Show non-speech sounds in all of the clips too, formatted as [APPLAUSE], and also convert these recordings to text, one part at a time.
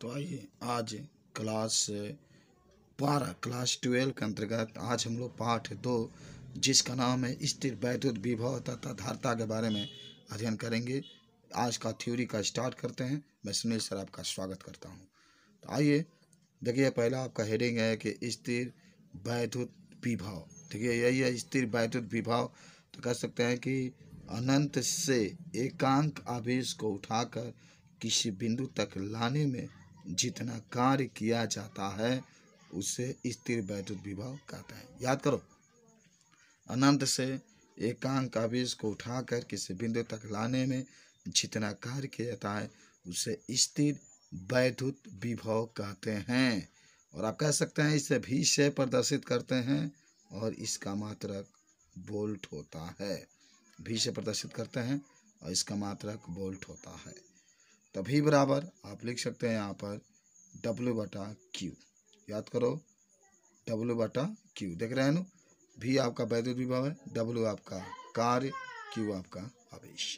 तो आइए आज क्लास बारह क्लास ट्वेल्व के अंतर्गत आज हम लोग पाठ दो जिसका नाम है स्थिर वैद्युत विभव तथा धारता के बारे में अध्ययन करेंगे आज का थ्योरी का स्टार्ट करते हैं मैं सुनील सर आपका स्वागत करता हूँ तो आइए देखिए पहला आपका हेडिंग है कि स्थिर वैद्युत विभव देखिए यही है स्थिर वैद्युत विभव तो कह सकते हैं कि अनंत से एकांक आवेश को उठाकर किसी बिंदु तक लाने में जितना कार्य किया जाता है उसे स्थिर वैद्युत विभव कहते हैं याद करो अनंत से एकांक आवेश को उठाकर किसी बिंदु तक लाने में जितना कार्य किया जाता है उसे स्थिर वैद्युत विभव कहते हैं और आप कह सकते हैं इसे भी से प्रदर्शित करते हैं और इसका मात्रक बोल्ट होता है भी से प्रदर्शित करते हैं और इसका मात्रक बोल्ट होता है तभी बराबर आप लिख सकते हैं यहाँ पर W बटा क्यू याद करो W बटा क्यू देख रहे हैं ना भी आपका वैद्युत विभव है W आपका कार्य क्यू आपका आवेश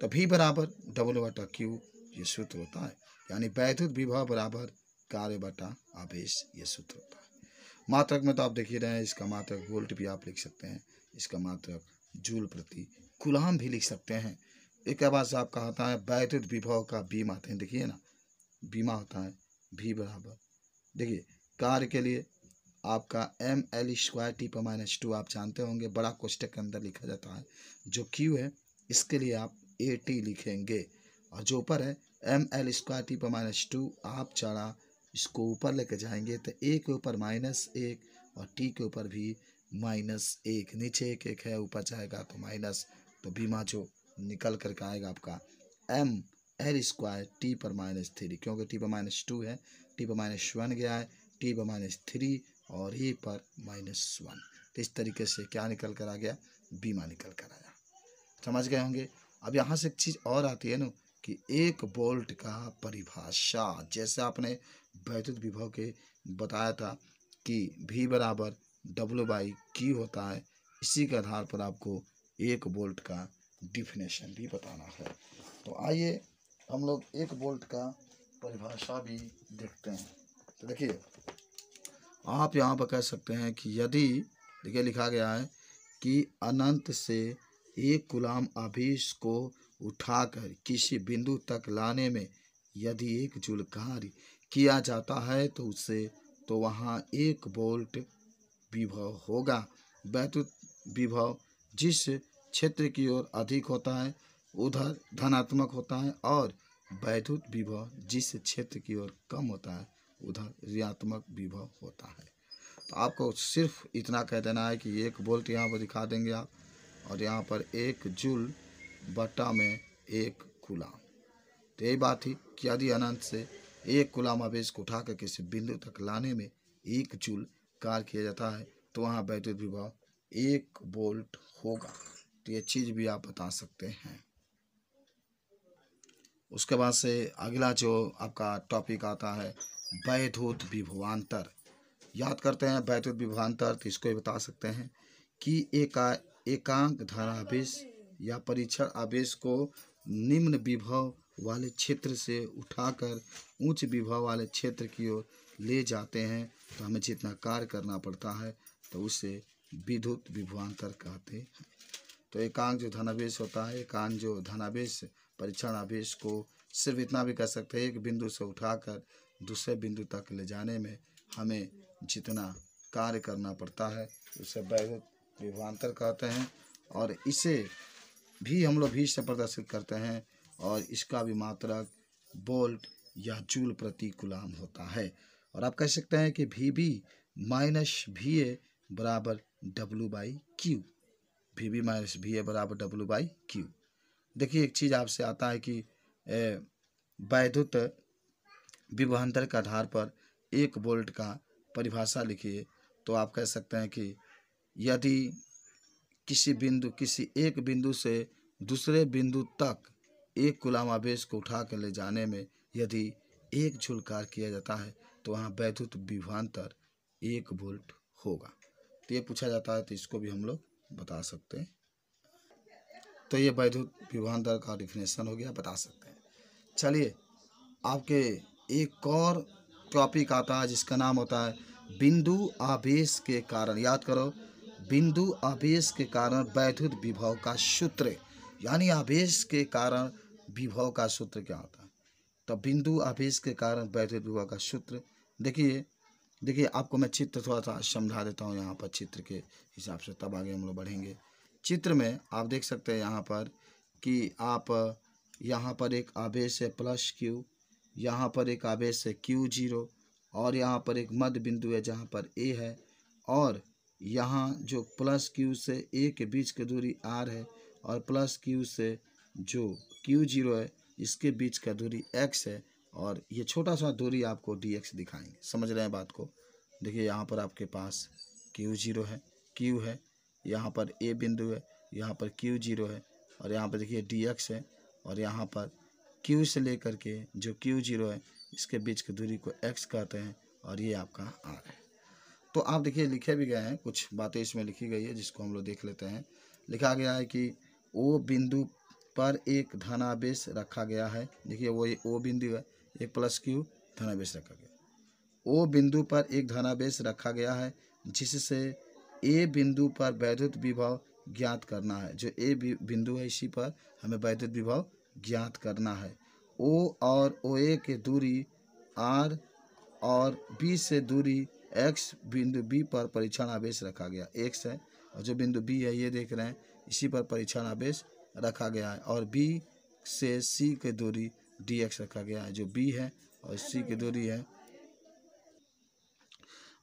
तो भी बराबर डब्ल्यू बटा क्यू ये सूत्र होता है यानी वैद्युत विभव बराबर कार्य बटा आवेश ये सूत्र होता है मात्रक में तो आप देख ही रहे हैं इसका मात्रक वोल्ट भी आप लिख सकते हैं इसका मात्रक जूल प्रति कुलाम भी लिख सकते हैं एक आवाज से आपका होता है बैरित विभव का बीम आते हैं देखिए ना बीमा होता है भी बराबर देखिए कार्य के लिए आपका एम एल स्क्वायर टी पर माइनस टू आप जानते होंगे बड़ा कोष्टक के अंदर लिखा जाता है जो क्यू है इसके लिए आप ए टी लिखेंगे और जो ऊपर है एम एल स्क्वायर टी पर माइनस टू आप चढ़ा इसको ऊपर लेके जाएंगे तो ए के ऊपर माइनस एक और टी के ऊपर भी माइनस एक नीचे एक एक है ऊपर जाएगा तो माइनस तो बीमा जो निकल करके आएगा आपका एम एल स्क्वायर टी पर माइनस थ्री क्योंकि टी पर माइनस टू है टी पर माइनस वन गया है टी पर माइनस थ्री और ई e पर माइनस वन तो इस तरीके से क्या निकल कर आ गया बीमा निकल कर आया समझ गए होंगे अब यहाँ से एक चीज़ और आती है ना कि एक बोल्ट का परिभाषा जैसे आपने वैद्युत विभव के बताया था कि भी बराबर डब्लू बाई की होता है इसी के आधार पर आपको एक बोल्ट का डिफिनेशन भी बताना है तो आइए हम लोग एक बोल्ट का परिभाषा भी देखते हैं तो देखिए आप यहाँ पर कह सकते हैं कि यदि देखिए लिखा गया है कि अनंत से एक गुलाम आभीष को उठाकर किसी बिंदु तक लाने में यदि एक जुल कार्य किया जाता है तो उससे तो वहाँ एक बोल्ट विभव होगा वैद्युत विभव जिस क्षेत्र की ओर अधिक होता है उधर धनात्मक होता है और वैधुत विभव जिस क्षेत्र की ओर कम होता है उधर ऋणात्मक विभव होता है तो आपको सिर्फ इतना कह देना है कि एक बोल्ट यहाँ पर दिखा देंगे आप और यहाँ पर एक जूल बट्टा में एक गुलाम तो यही बात थी कि यदि अनंत से एक गुलाम आवेश को उठा कर किसी बिंदु तक लाने में एक जूल कार्य किया जाता है तो वहाँ वैद्युत विभाव एक बोल्ट होगा तो ये चीज़ भी आप बता सकते हैं उसके बाद से अगला जो आपका टॉपिक आता है वैधूत विभवान्तर याद करते हैं वैधूत विभवान्तर तो इसको भी बता सकते हैं कि एका एकांक धारावेश या परीक्षण आवेश को निम्न विभव वाले क्षेत्र से उठाकर उच्च विभव वाले क्षेत्र की ओर ले जाते हैं तो हमें जितना कार्य करना पड़ता है तो उसे विद्युत विभवान्तर कहते हैं तो एकांक जो धनावेश होता है एकांक जो धनावेश परीक्षण आवेश को सिर्फ इतना भी कर सकते हैं एक बिंदु से उठाकर दूसरे बिंदु तक ले जाने में हमें जितना कार्य करना पड़ता है उसे वैभुत विभान्तर कहते हैं और इसे भी हम लोग भी से प्रदर्शित करते हैं और इसका भी मात्रक बोल्ट या जूल प्रति गुलाम होता है और आप कह सकते हैं कि भी बी माइनस भी ए बराबर W by Q V V minus V A बराबर डब्ल्यू बाई क्यू देखिए एक चीज़ आपसे आता है कि वैद्युत विभवान्तर के आधार पर एक वोल्ट का परिभाषा लिखिए तो आप कह सकते हैं कि यदि किसी बिंदु किसी एक बिंदु से दूसरे बिंदु तक एक गुलाम आवेश को उठा कर ले जाने में यदि एक झुलकार किया जाता है तो वहाँ वैद्युत विभवान्तर एक वोल्ट होगा तो ये पूछा जाता है तो इसको भी हम लोग बता सकते हैं तो ये वैद्युत विभांतर दर का डिफिनेशन हो गया बता सकते हैं चलिए आपके एक और टॉपिक आता है जिसका नाम होता है बिंदु आवेश के कारण याद करो बिंदु आवेश के कारण वैद्युत विभव का सूत्र यानी आवेश के कारण विभव का सूत्र क्या होता है तो बिंदु आवेश के कारण वैद्युत विभव का सूत्र देखिए देखिए आपको मैं चित्र थोड़ा सा समझा देता हूँ यहाँ पर चित्र के हिसाब से तब आगे हम लोग बढ़ेंगे चित्र में आप देख सकते हैं यहाँ पर कि आप यहाँ पर एक आवेश है प्लस क्यू यहाँ पर एक आवेश है क्यू जीरो और यहाँ पर एक मध्य बिंदु है जहाँ पर ए है और यहाँ जो प्लस क्यू से ए के बीच की दूरी आर है और प्लस क्यू से जो क्यू जीरो है इसके बीच का दूरी एक्स है और ये छोटा सा दूरी आपको डी एक्स दिखाएंगे समझ रहे हैं बात को देखिए यहाँ पर आपके पास क्यू जीरो है क्यू है यहाँ पर ए बिंदु है यहाँ पर क्यू जीरो है और यहाँ पर देखिए डी एक्स है और यहाँ पर क्यू से लेकर के जो क्यू जीरो है इसके बीच की दूरी को एक्स कहते हैं और ये आपका आर है तो आप देखिए लिखे भी गए हैं कुछ बातें इसमें लिखी गई है जिसको हम लोग देख लेते हैं लिखा गया है कि ओ बिंदु पर एक धनावेश रखा गया है देखिए वो ये ओ बिंदु है एक प्लस क्यू धनावेश रखा गया ओ बिंदु पर एक धनावेश रखा गया है जिससे ए बिंदु पर वैद्युत विभव ज्ञात करना है जो ए बिंदु है इसी पर हमें वैद्युत विभव ज्ञात करना है ओ और ओ ए के दूरी आर और बी से दूरी एक्स बिंदु बी पर परीक्षण आवेश रखा गया एक्स है और जो बिंदु बी है ये देख रहे हैं इसी पर परीक्षण आवेश रखा गया है और बी से सी की दूरी डी एक्स रखा गया है जो बी है और सी की दूरी है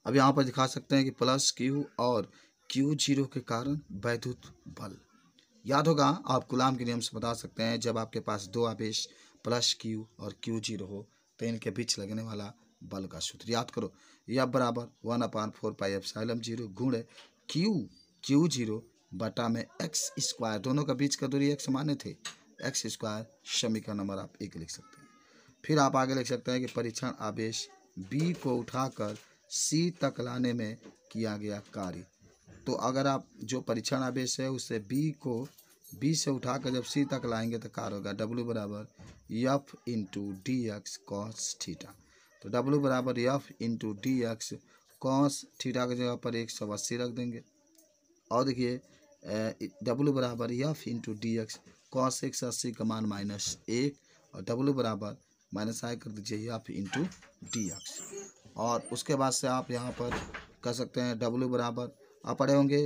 अब यहाँ पर दिखा सकते हैं कि प्लस क्यू और क्यू जीरो के कारण वैद्युत बल याद होगा आप गुलाम के नियम से बता सकते हैं जब आपके पास दो आवेश प्लस क्यू और क्यू जीरो हो तो इनके बीच लगने वाला बल का सूत्र याद करो या बराबर one upon four pi epsilon zero गुण क्यू क्यू जीरो बटा में एक्स स्क्वायर दोनों का बीच का दूरी एक समान थे एक्स स्क्वायर समीकरण नंबर आप एक लिख सकते हैं फिर आप आगे लिख सकते हैं कि परीक्षण आवेश बी को उठाकर सी तक लाने में किया गया कार्य तो अगर आप जो परीक्षण आवेश है उससे बी को बी से उठाकर जब सी तक लाएंगे तो कार होगा डब्ल्यू बराबर F into D X cos theta तो डब्ल्यू बराबर F into D X cos theta की जगह पर एक सौ अस्सी रख देंगे और देखिए डब्ल्यू बराबर F into D X cos एक अस्सी का मान माइनस एक और डब्लू बराबर माइनस आई कर दीजिए आप इंटू डी एक्स और उसके बाद से आप यहाँ पर कर सकते हैं डब्लू बराबर आप पढ़े होंगे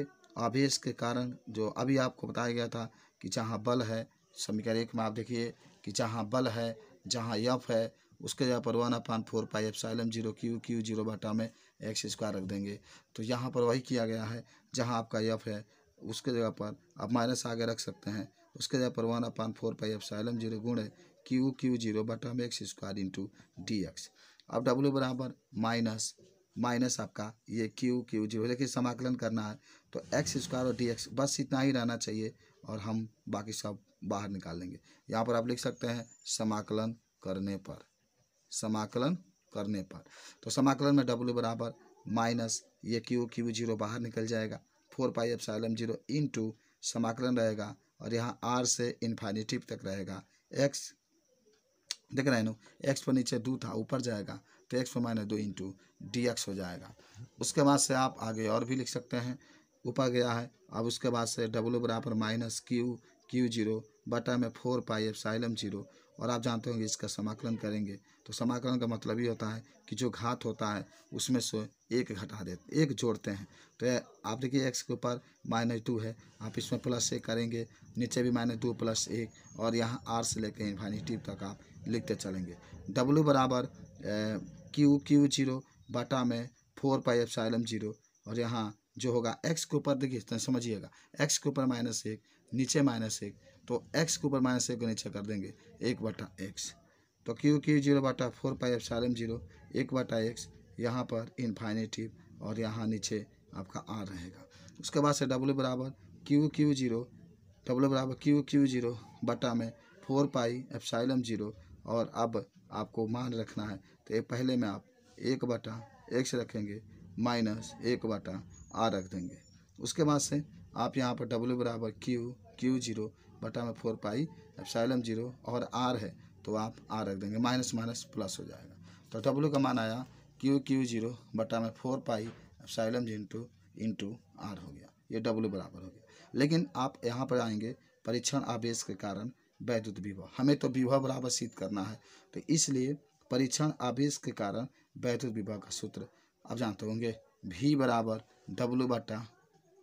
आवेश के कारण जो अभी आपको बताया गया था कि जहाँ बल है समीकरण एक में आप देखिए कि जहाँ बल है जहाँ यफ है उसके जगह पर one upon four pi epsilon zero Q Q zero बाटा में एक्स स्क्वायर रख देंगे तो यहाँ पर वही किया गया है जहाँ आपका यफ है उसके जगह पर आप माइनस आगे रख सकते हैं उसके जगह पर one upon four pi epsilon zero गुण है क्यू क्यू जीरो बटा में X square into D X अब डब्ल्यू बराबर माइनस माइनस आपका ये क्यू क्यू जीरो देखिए समाकलन करना है तो एक्स स्क्वायर और डी एक्स बस इतना ही रहना चाहिए और हम बाकी सब बाहर निकाल लेंगे यहाँ पर आप लिख सकते हैं समाकलन करने पर समाकलन करने पर तो समाकलन में डब्ल्यू बराबर माइनस ये क्यू क्यू जीरो बाहर निकल जाएगा four pi epsilon zero into समाकलन रहेगा और यहाँ आर से इन्फाइनेटिव तक रहेगा एक्स देख रहे हैं एक्स पर नीचे दो था ऊपर जाएगा तो एक्स पर माइनस दो इंटू डी एक्स हो जाएगा उसके बाद से आप आगे और भी लिख सकते हैं ऊपर गया है अब उसके बाद से डब्लू बराबर माइनस क्यू क्यू जीरो बटा में four pi epsilon zero और आप जानते होंगे इसका समाकलन करेंगे तो समाकलन का मतलब ये होता है कि जो घात होता है उसमें से एक घटा दे एक जोड़ते हैं तो आप देखिए एक्स के ऊपर माइनस टू है आप इसमें प्लस एक करेंगे नीचे भी माइनस टू प्लस एक और यहाँ आर से लेकर इन्फाइनिटिव तक आप लिखते चलेंगे डब्लू बराबर क्यू क्यू जीरो बाटा में four pi epsilon zero और यहाँ जो होगा एक्स के ऊपर देखिए तो समझिएगा एक्स के ऊपर माइनस एक नीचे माइनस एक तो एक्स के ऊपर माइनस एक को नीचे कर देंगे एक बटा एक्स तो क्यू क्यू जीरो बटा four pi epsilon zero एक बटा एक्स यहाँ पर इन्फाइनेटिव और यहाँ नीचे आपका आर रहेगा उसके बाद से डब्ल्यू बराबर क्यू क्यू जीरो डब्ल्यू बराबर क्यू क्यू जीरो बटा में four pi epsilon zero और अब आपको मान रखना है तो ये पहले में आप एक बटा एक्स रखेंगे माइनस एक बटा आर रख देंगे उसके बाद से आप यहाँ पर डब्ल्यू बराबर क्यू क्यू जीरो बटा में फोर पाई एप्साइलम जीरो और आर है तो आप आर रख देंगे माइनस माइनस प्लस हो जाएगा तो डब्ल्यू का मान आया क्यू क्यू जीरो बटा में फोर पाई एप्साइलम जी इंटू इंटू आर हो गया ये डब्ल्यू बराबर हो गया लेकिन आप यहाँ पर आएंगे परीक्षण आवेश के कारण वैद्युत विभव हमें तो विभव बराबर सिद्ध करना है तो इसलिए परीक्षण आवेश के कारण वैद्युत विभव का सूत्र आप जानते होंगे भी बराबर डब्लू बटा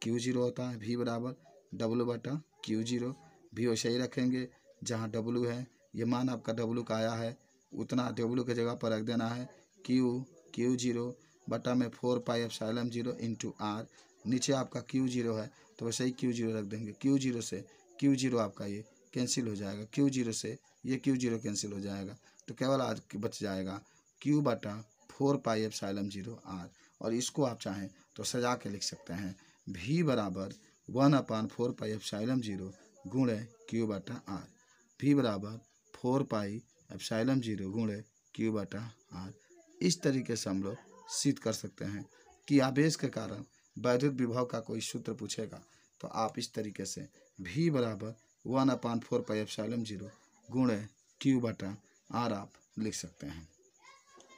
क्यू जीरो होता है भी बराबर डब्लू बटा क्यू जीरो भी वैसे ही रखेंगे जहाँ डब्लू है ये मान आपका डब्लू का आया है उतना डब्लू के जगह पर रख देना है क्यू क्यू जीरो बटा में four pi epsilon zero into R नीचे आपका क्यू जीरो है तो वैसे ही क्यू जीरो रख देंगे क्यू जीरो से क्यू जीरो आपका ये कैंसिल हो जाएगा क्यू जीरो से ये क्यू जीरो कैंसिल हो जाएगा तो केवल आज बच जाएगा क्यू बटा four pi epsilon zero R और इसको आप चाहें तो सजा के लिख सकते हैं भी बराबर one upon four pi epsilon zero गुणे क्यू बाटा आर भी बराबर फोर पाई एफसाइलम जीरो गुणे क्यू बटा आर इस तरीके से हम लोग सिद्ध कर सकते हैं कि आवेश के कारण वैद्युत विभव का कोई सूत्र पूछेगा तो आप इस तरीके से भी बराबर one upon four pi epsilon zero गुणे क्यू बटा आर आप लिख सकते हैं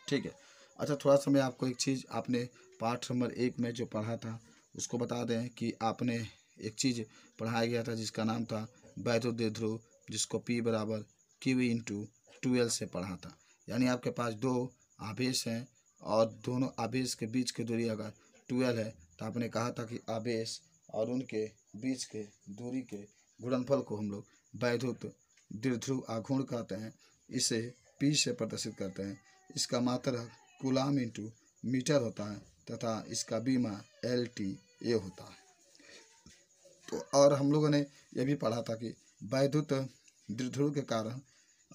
ठीक है अच्छा थोड़ा सा मैं आपको एक चीज़ आपने पार्ट नंबर एक में जो पढ़ा था उसको बता दें कि आपने एक चीज़ पढ़ाया गया था जिसका नाम था बैरो ध्रुव जिसको पी बराबर क्यू इंटू ट्वेल्व से पढ़ा था यानी आपके पास दो आवेश हैं और दोनों आवेश के बीच की दूरी अगर ट्वेल्व है तो आपने कहा था कि आवेश और उनके बीच के दूरी के गुणनफल को हम लोग वैधुत दीर्ध्रुव आघूर्ण कहते हैं इसे पी से प्रदर्शित करते हैं इसका मात्र कुलाम इंटू मीटर होता है तथा इसका बीमा एल टी ए होता है और हम लोगों ने यह भी पढ़ा था कि वैद्युत दृढ़ के कारण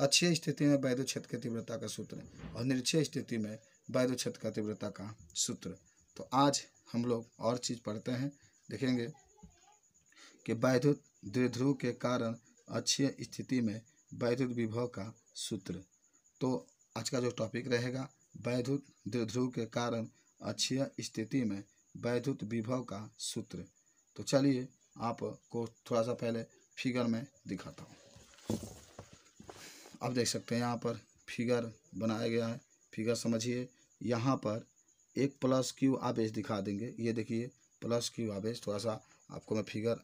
अच्छी स्थिति में वैद्य क्षेत्र की तीव्रता का सूत्र और निरक्ष स्थिति में वैद्य क्षेत्र का तीव्रता का सूत्र तो आज हम लोग और चीज़ पढ़ते हैं देखेंगे कि वैद्युत दृढ़ के कारण अच्छी स्थिति में वैद्युत विभव का सूत्र तो आज का जो टॉपिक रहेगा वैद्युत दृढ़ के कारण अच्छी स्थिति में वैद्युत विभव का सूत्र तो चलिए आपको थोड़ा सा पहले फिगर में दिखाता हूँ आप देख सकते हैं यहाँ पर फिगर बनाया गया है फिगर समझिए यहाँ पर एक प्लस क्यू आवेश दिखा देंगे ये देखिए प्लस क्यू आवेश थोड़ा सा आपको मैं फिगर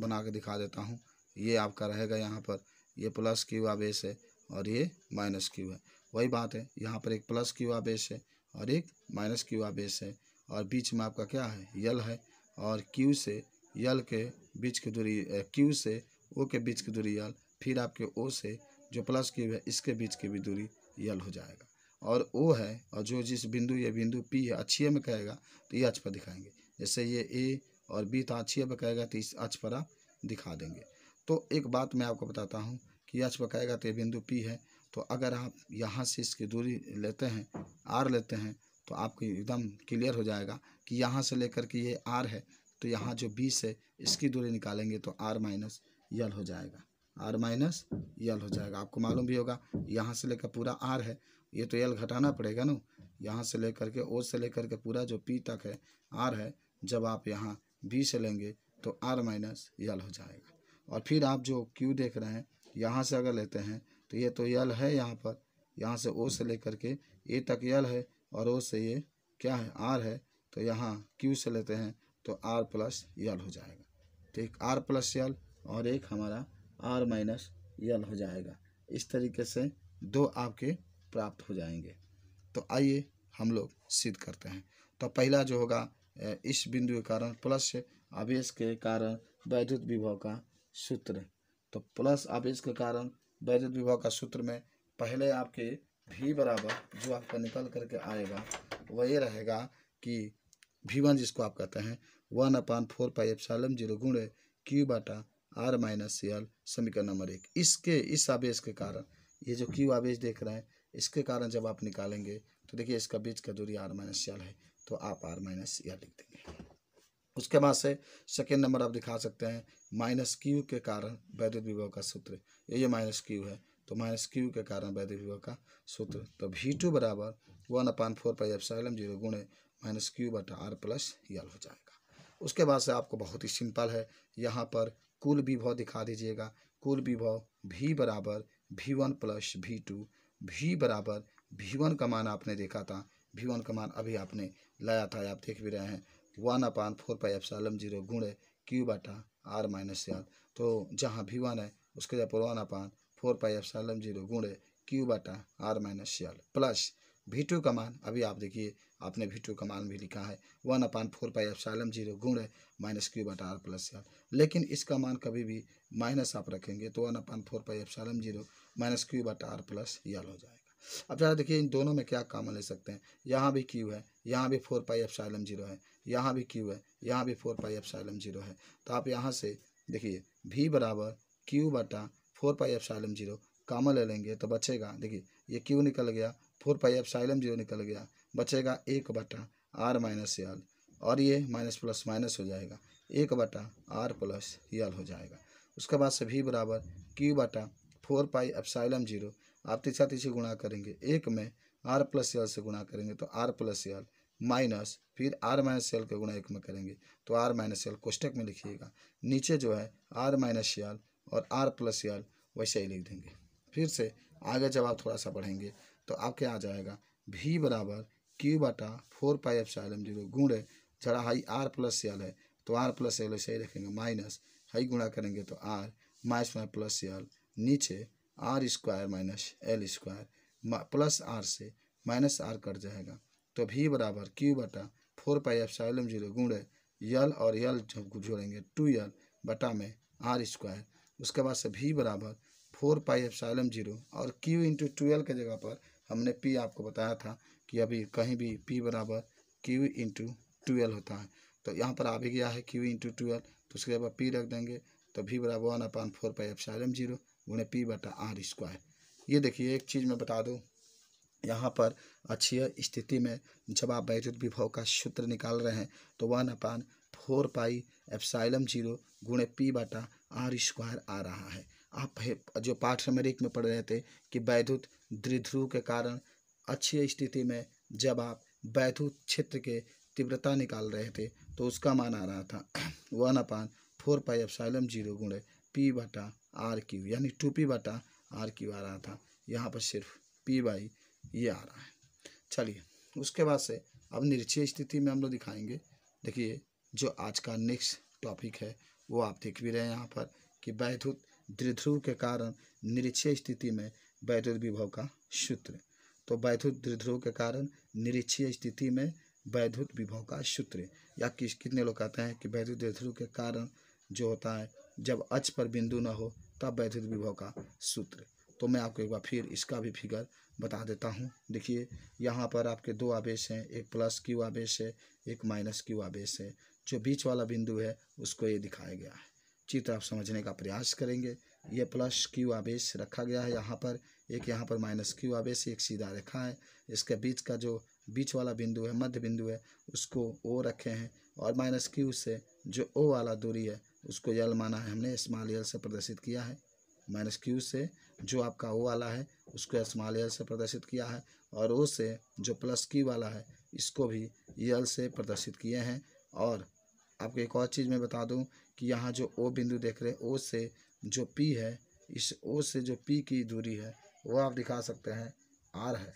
बना के दिखा देता हूँ ये आपका रहेगा यहाँ पर ये प्लस क्यू आवेश है और ये माइनस क्यू है वही बात है यहाँ पर एक प्लस क्यू आवेश है और एक माइनस क्यू आवेश है और बीच में आपका क्या है यल है और क्यू से यल के बीच की दूरी क्यू से ओ के बीच की दूरी यल फिर आपके ओ से जो प्लस क्यू है इसके बीच की भी दूरी यल हो जाएगा और ओ है और जो जिस बिंदु ये बिंदु पी है अच्छी में कहेगा तो ये अच पर दिखाएंगे जैसे ये ए और बी तो अच्छी में कहेगा तो इस अच पर आप दिखा देंगे तो एक बात मैं आपको बताता हूँ कि अच पर कहेगा तो ये बिंदु पी है तो अगर आप यहाँ से इसकी दूरी लेते हैं आर लेते हैं तो आपको एकदम क्लियर हो जाएगा कि यहाँ से लेकर के ये आर है तो यहाँ जो बीस है इसकी दूरी निकालेंगे तो आर माइनस यल हो जाएगा आर माइनस यल हो जाएगा आपको मालूम भी होगा यहाँ से लेकर पूरा आर है ये तो यल घटाना पड़ेगा ना यहाँ से लेकर के ओ से लेकर के पूरा जो पी तक है आर है जब आप यहाँ बी से लेंगे तो आर माइनस यल हो जाएगा और फिर आप जो क्यू देख रहे हैं यहाँ से अगर लेते हैं तो ये तो यल है यहाँ पर यहाँ से ओ से लेकर के ए तक यल है और ओ से ये क्या है आर है तो यहाँ क्यू से लेते हैं तो आर प्लस यल हो जाएगा ठीक आर प्लस यल और एक हमारा आर माइनस यल हो जाएगा इस तरीके से दो आपके प्राप्त हो जाएंगे तो आइए हम लोग सिद्ध करते हैं तो पहला जो होगा इस बिंदु के कारण प्लस आवेश के कारण वैद्युत विभव का सूत्र तो प्लस आवेश के कारण वैद्युत विभव का सूत्र में पहले आपके भी बराबर जो आपका निकल करके आएगा वह ये रहेगा कि भी वन जिसको आप कहते हैं one upon four pi epsilon zero गुण क्यू बाटा आर माइनस सी एल समीकरण नंबर एक इसके इस आवेश के कारण ये जो क्यू आवेश देख रहे हैं इसके कारण जब आप निकालेंगे तो देखिए इसका बीच का दूरी आर माइनस सी एल है तो आप आर माइनस सी एल लिख देंगे उसके बाद से सेकेंड नंबर आप दिखा सकते हैं माइनस क्यू के कारण वैद्युत विभव का सूत्र ये ये माइनस क्यू है तो माइनस क्यू के कारण वैद्युत विभव का सूत्र तो भी टू बराबर one upon four pi epsilon zero गुणे माइनस क्यू बटा आर प्लस यल हो जाएगा उसके बाद से आपको बहुत ही सिंपल है यहाँ पर कुल विभव दिखा दीजिएगा कुल विभव भी बराबर V one plus V two V बराबर भी वन का मान आपने देखा था भी वन का मान अभी आपने लाया था आप देख भी रहे हैं वन अपान फोर पाई एफ जीरो गुण क्यू बाटा आर माइनस यल तो जहाँ भी वन है उसके जगह पर वन अपान फोर पाई एफ जीरो गुण क्यू बाटा R minus L plus V two का मान अभी आप देखिए आपने वी टू का मान भी लिखा है one upon four pi epsilon zero गुण है माइनस क्यू बटा आर प्लस आर लेकिन इसका मान कभी भी माइनस आप रखेंगे तो one upon four pi epsilon zero minus Q बटा आर प्लस यल हो जाएगा अब ज़रा देखिए इन दोनों में क्या काम ले सकते हैं यहाँ भी क्यू है यहाँ भी four pi epsilon zero है यहाँ भी क्यू है यहाँ भी four pi epsilon zero है तो आप यहाँ से देखिए भी बराबर क्यू बटा four pi epsilon zero common ले लेंगे तो बचेगा देखिए ये क्यू निकल गया फोर पाई एफ्साइलम जीरो निकल गया बचेगा एक बटा आर माइनस यल और ये माइनस प्लस माइनस हो जाएगा एक बटा आर प्लस यल हो जाएगा उसके बाद सभी बराबर क्यू बटा फोर पाई एफ्साइलम जीरो आप तीसरा तीसरी गुणा करेंगे एक में आर प्लस यल से गुणा करेंगे तो आर प्लस यल माइनस फिर आर माइनस यल का गुणा एक में करेंगे तो आर माइनस यल कोष्टक में लिखिएगा नीचे जो है आर माइनस यल और आर प्लस यल वैसे ही लिख देंगे फिर से आगे जब आप थोड़ा सा बढ़ेंगे तो आपके आ जाएगा भी बराबर क्यू बटा four pi epsilon zero गुण जरा हाई आर प्लस सी है तो आर प्लस एल ऐसे ही रखेंगे माइनस हाई गुणा करेंगे तो आर माइनस में प्लस एल नीचे R square minus L square plus R से माइनस आर कट जाएगा तो भी बराबर क्यू बटा four pi epsilon zero गुण यल और यल जब जोड़ेंगे टू यल बटा में आर स्क्वायर उसके बाद से भी बराबर four pi epsilon zero और क्यू इंटू टूएल्व के जगह पर हमने पी आपको बताया था कि अभी कहीं भी पी बराबर क्यू इंटू ट्वेल्व होता है तो यहाँ पर आ भी गया है क्यू इंटू ट्वेल्व तो उसके बाद पी रख देंगे तो भी बराबर one upon four pi epsilon zero गुणे पी बटा आर स्क्वायर ये देखिए एक चीज़ मैं बता दूँ यहाँ पर अक्षीय स्थिति में जब आप वैद्युत विभव का सूत्र निकाल रहे हैं तो one upon four pi epsilon zero गुणे पी बटा आर स्क्वायर आ रहा है आप जो पाठ एक में पढ़ रहे थे कि वैद्युत द्रिध्रुव के कारण अच्छी स्थिति में जब आप वैद्युत क्षेत्र के तीव्रता निकाल रहे थे तो उसका मान आ रहा था [CLEARS THROAT] one upon four pi epsilon zero गुणे पी बटा आर क्यू यानी टू पी बटा आर क्यू आ रहा था यहाँ पर सिर्फ पी बाई ये आ रहा है चलिए उसके बाद से अब निरीक्षय स्थिति में हम लोग दिखाएंगे देखिए जो आज का नेक्स्ट टॉपिक है वो आप देख भी रहे हैं यहाँ पर कि वैद्युत द्रिध्रुव के कारण निरीक्षय स्थिति में वैद्युत विभव का सूत्र तो वैद्युत द्रिध्रुव के कारण निरीक्षय स्थिति में वैद्युत विभव का सूत्र या किस कितने लोग कहते हैं कि वैद्युत द्रिध्रुव के कारण जो होता है जब अच पर बिंदु न हो तब वैद्युत विभव का सूत्र तो मैं आपको एक बार फिर इसका भी फिगर बता देता हूँ देखिए यहाँ पर आपके दो आवेश हैं एक प्लस क्यू आवेश है एक माइनस क्यू आवेश है जो बीच वाला बिंदु है उसको ये दिखाया गया है चित्र आप समझने का प्रयास करेंगे ये प्लस क्यू आवेश रखा गया है यहाँ पर एक यहाँ पर माइनस क्यू आवेश एक सीधा रेखा है इसके बीच का जो बीच वाला बिंदु है मध्य बिंदु है उसको ओ रखे हैं और माइनस क्यू से जो ओ वाला दूरी है उसको यल माना है हमने स्मॉल यल से प्रदर्शित किया है माइनस क्यू से जो आपका ओ वाला है उसको स्मॉल यल से प्रदर्शित किया है और ओ से जो प्लस क्यू वाला है इसको भी यल से प्रदर्शित किए हैं और आपको एक और चीज़ मैं बता दूं कि यहाँ जो ओ बिंदु देख रहे हैं ओ से जो पी है इस ओ से जो पी की दूरी है वो आप दिखा सकते हैं आर है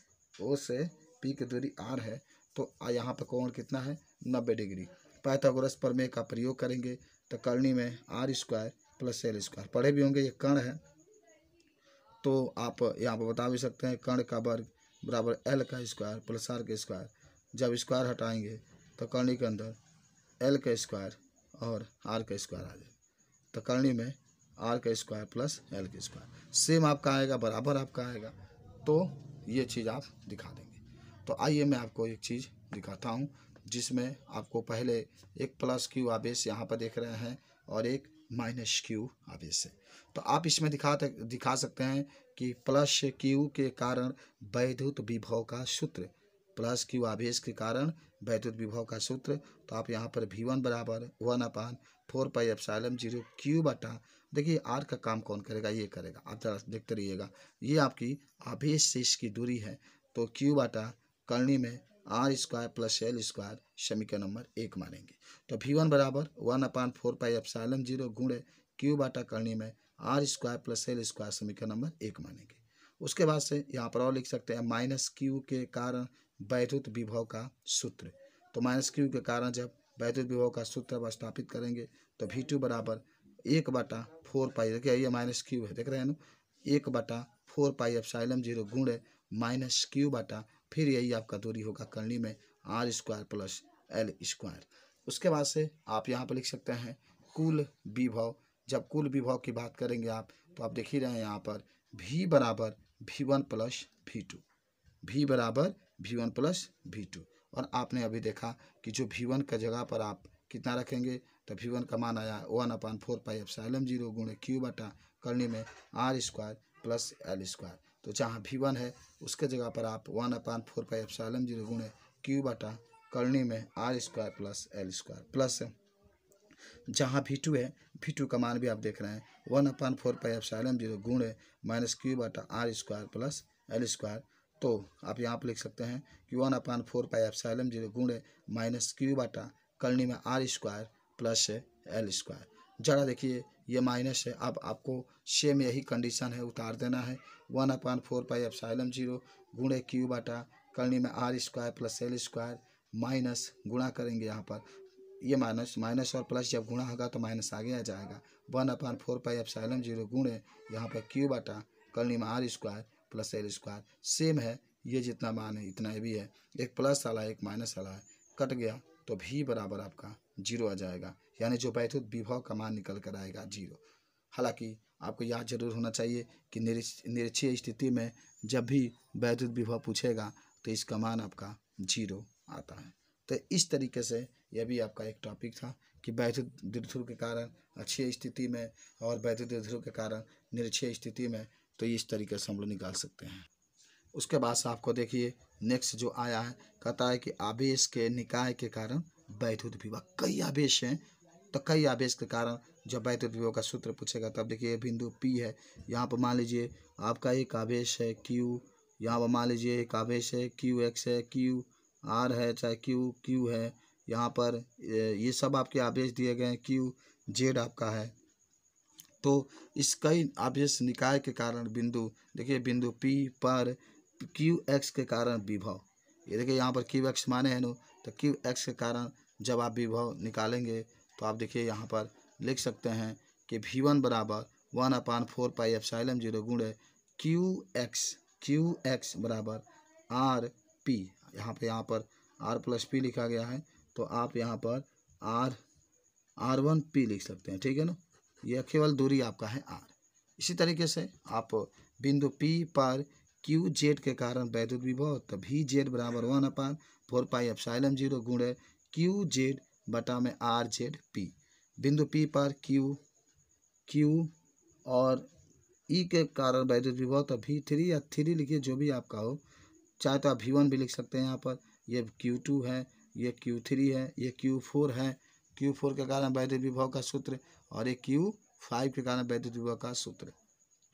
ओ से पी की दूरी आर है तो यहाँ पर कोण कितना है नब्बे डिग्री पर मे का प्रयोग करेंगे तो कर्णी में R square plus L square पढ़े भी होंगे ये कर्ण है तो आप यहाँ पर बता भी सकते हैं कर्ण का वर्ग बराबर एल का स्क्वायर प्लस आर का स्क्वायर जब स्क्वायर हटाएंगे तो कर्णी के अंदर एल का स्क्वायर और आर का स्क्वायर आ जाए तो करणी में आर का स्क्वायर प्लस एल का स्क्वायर सेम आपका आएगा बराबर आपका आएगा तो ये चीज़ आप दिखा देंगे तो आइए मैं आपको एक चीज़ दिखाता हूँ जिसमें आपको पहले एक प्लस क्यू आवेश यहाँ पर देख रहे हैं और एक माइनस क्यू आवेश है तो आप इसमें दिखा दिखा सकते हैं कि प्लस क्यू के कारण वैद्युत विभव का सूत्र प्लस क्यू आवेश के कारण वैद्युत विभव का सूत्र तो आप यहाँ पर भी वन बराबर one upon four pi epsilon zero Q बटा देखिए आर का काम कौन करेगा ये करेगा आप जरा देखते रहिएगा ये आपकी आभेश शेष की दूरी है तो क्यू बटा कर्णी में R square plus L square समीकरण नंबर एक मानेंगे तो भी वन बराबर one upon four pi epsilon zero गुणे क्यू बाटा करणी में R square plus L square समीकरण नंबर एक मानेंगे उसके बाद से यहाँ पर और लिख सकते हैं माइनस क्यू के कारण वैद्युत विभव का सूत्र तो माइनस क्यू के कारण जब वैद्युत विभव का सूत्र अब स्थापित करेंगे तो भी टू बराबर एक बटा फोर पाई देखिए ये माइनस क्यू है देख रहे हैं ना एक बटा फोर पाई अब साइलम जीरो गुण है माइनस क्यू बटा फिर यही आपका दूरी होगा करनी में R square plus L square उसके बाद से आप यहाँ पर लिख सकते हैं कुल विभव जब कुल विभव की बात करेंगे आप तो आप देख ही रहे हैं यहाँ पर भी बराबर V one plus V two V बराबर V one plus V two और आपने अभी देखा कि जो वी वन का जगह पर आप कितना रखेंगे तो वी वन का मान आया one upon four pi epsilon zero गुणे क्यू बटा करने में R square plus L square तो जहाँ वी वन है उसके जगह पर आप one upon four pi epsilon zero गुणे क्यू बटा करने में R square plus L square plus जहाँ वी टू है वी टू का मान भी आप देख रहे हैं one upon four pi epsilon zero गुणे माइनस क्यू बटा R square plus L square तो आप यहाँ पर लिख सकते हैं कि one upon four pi epsilon zero गुणे माइनस क्यू बाटा कलनी में R square plus L square जरा देखिए ये माइनस है अब आपको सेम यही कंडीशन है उतार देना है one upon four pi epsilon zero गुणे क्यू बाटा कलनी में R square plus L square minus गुणा करेंगे यहाँ पर ये माइनस माइनस और प्लस जब गुणा होगा तो माइनस आगे आ जाएगा one upon four pi epsilon zero गुणे यहाँ पर क्यू बाटा कलनी में R square plus L square same है ये जितना मान है इतना ये भी है एक प्लस वाला है एक माइनस वाला है कट गया तो भी बराबर आपका जीरो आ जाएगा यानी जो वैद्युत विभव का मान निकल कर आएगा जीरो हालांकि आपको याद जरूर होना चाहिए कि निरीक्षीय स्थिति में जब भी वैद्युत विभव पूछेगा तो इसका मान आपका जीरो आता है तो इस तरीके से यह भी आपका एक टॉपिक था कि वैद्युत द्विध्रुव के कारण अच्छी स्थिति में और वैद्युत द्विध्रुव के कारण निरीक्षीय स्थिति में तो इस तरीके से हम लोग निकाल सकते हैं उसके बाद से आपको देखिए नेक्स्ट जो आया है कहता है कि आवेश के निकाय के कारण वैद्युत विवाह कई आवेश हैं तो कई आवेश के कारण जब वैद्युत विभाग का सूत्र पूछेगा तब देखिए बिंदु पी है यहाँ पर मान लीजिए आपका एक आवेश है क्यू यहाँ पर मान लीजिए एक आवेश है क्यू एक्स है क्यू आर है चाहे क्यू क्यू है यहाँ पर ये सब आपके आवेश दिए गए हैं क्यू जेड आपका है तो इस कई आवेश निकाय के कारण बिंदु देखिए बिंदु पी पर क्यू एक्स के कारण विभव ये देखिए यहाँ पर क्यू एक्स माने हैं नो तो क्यू एक्स के कारण जब आप विभव निकालेंगे तो आप देखिए यहाँ पर लिख सकते हैं कि वी वन बराबर one upon four pi epsilon zero गुण है क्यू एक्स क्यू एक्स बराबर आर पी यहाँ पर यहाँ पर आर प्लस पी लिखा गया है तो आप यहाँ पर आर आर वन पी लिख सकते हैं ठीक है ना यह केवल दूरी आपका है आर इसी तरीके से आप बिंदु पी पर क्यू जेड के कारण वैद्युत विभव तो भी जेड बराबर one upon four pi epsilon zero गुणे क्यू जेड बटा में आर जेड पी बिंदु पी पर क्यू क्यू और ई e के कारण वैद्युत विभव तो भी थ्री या थ्री लिखिए जो भी आपका हो चाहे तो आप भी वन भी लिख सकते हैं यहाँ पर ये क्यू टू है ये क्यू थ्री है ये क्यू फोर है क्यू फोर के कारण वैद्युत विभव का सूत्र और एक क्यू फाइव के कारण वैद्युत विभव का सूत्र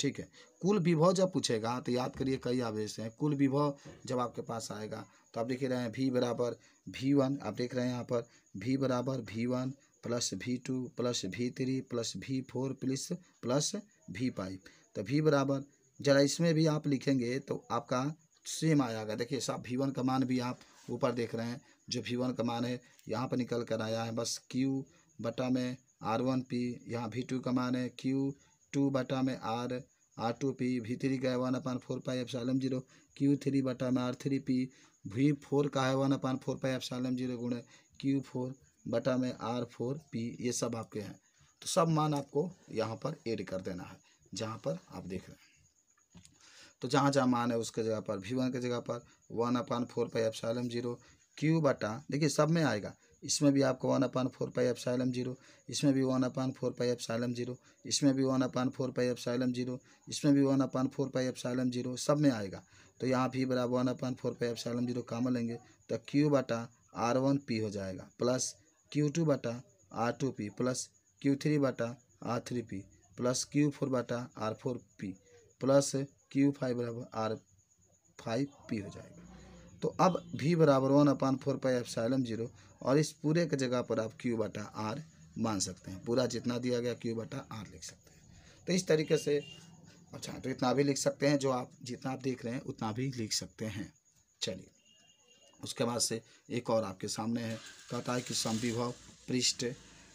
ठीक है कुल विभव जब पूछेगा तो याद करिए कई आवेश हैं कुल विभव जब आपके पास आएगा तो आप देख रहे हैं भी बराबर भी वन आप देख रहे हैं यहाँ पर भी बराबर V one plus V two plus V three plus V four plus plus V five तो भी बराबर जरा इसमें भी आप लिखेंगे तो आपका सेम आएगा देखिए साहब भी वन का मान भी आप ऊपर देख रहे हैं जो वी वन का मान है यहाँ पर निकल कर आया है बस क्यू बटा में आर वन पी यहाँ वी टू का मान है क्यू टू बटा में R R two P V three का है one upon four pi epsilon zero Q three बटा में R three P V four का है one upon four pi epsilon zero गुण क्यू फोर बटा में आर फोर पी ये सब आपके हैं तो सब मान आपको यहाँ पर एड कर देना है जहाँ पर आप देख रहे हैं तो जहाँ जहाँ मान है उसके जगह पर वी वन के जगह पर one upon four pi epsilon zero Q बटा देखिए सब में आएगा इसमें भी आपको one upon four pi epsilon zero इसमें भी one upon four pi epsilon zero इसमें भी one upon four pi epsilon zero इसमें भी one upon four pi epsilon zero सब में आएगा तो यहाँ भी बराबर one upon four pi epsilon zero काम लेंगे तो क्यू बटा आर वन पी हो जाएगा प्लस क्यू टू बटा R two P plus Q three बटा R three P plus Q four बटा R four P plus Q five बराबर आर फाइव पी हो जाएगा तो अब भी बराबर one upon four pi epsilon zero और इस पूरे के जगह पर आप क्यू बटा आर मान सकते हैं पूरा जितना दिया गया क्यू बटा आर लिख सकते हैं तो इस तरीके से अच्छा तो इतना भी लिख सकते हैं जो आप जितना आप देख रहे हैं उतना भी लिख सकते हैं चलिए उसके बाद से एक और आपके सामने है कहता है कि संविभव पृष्ठ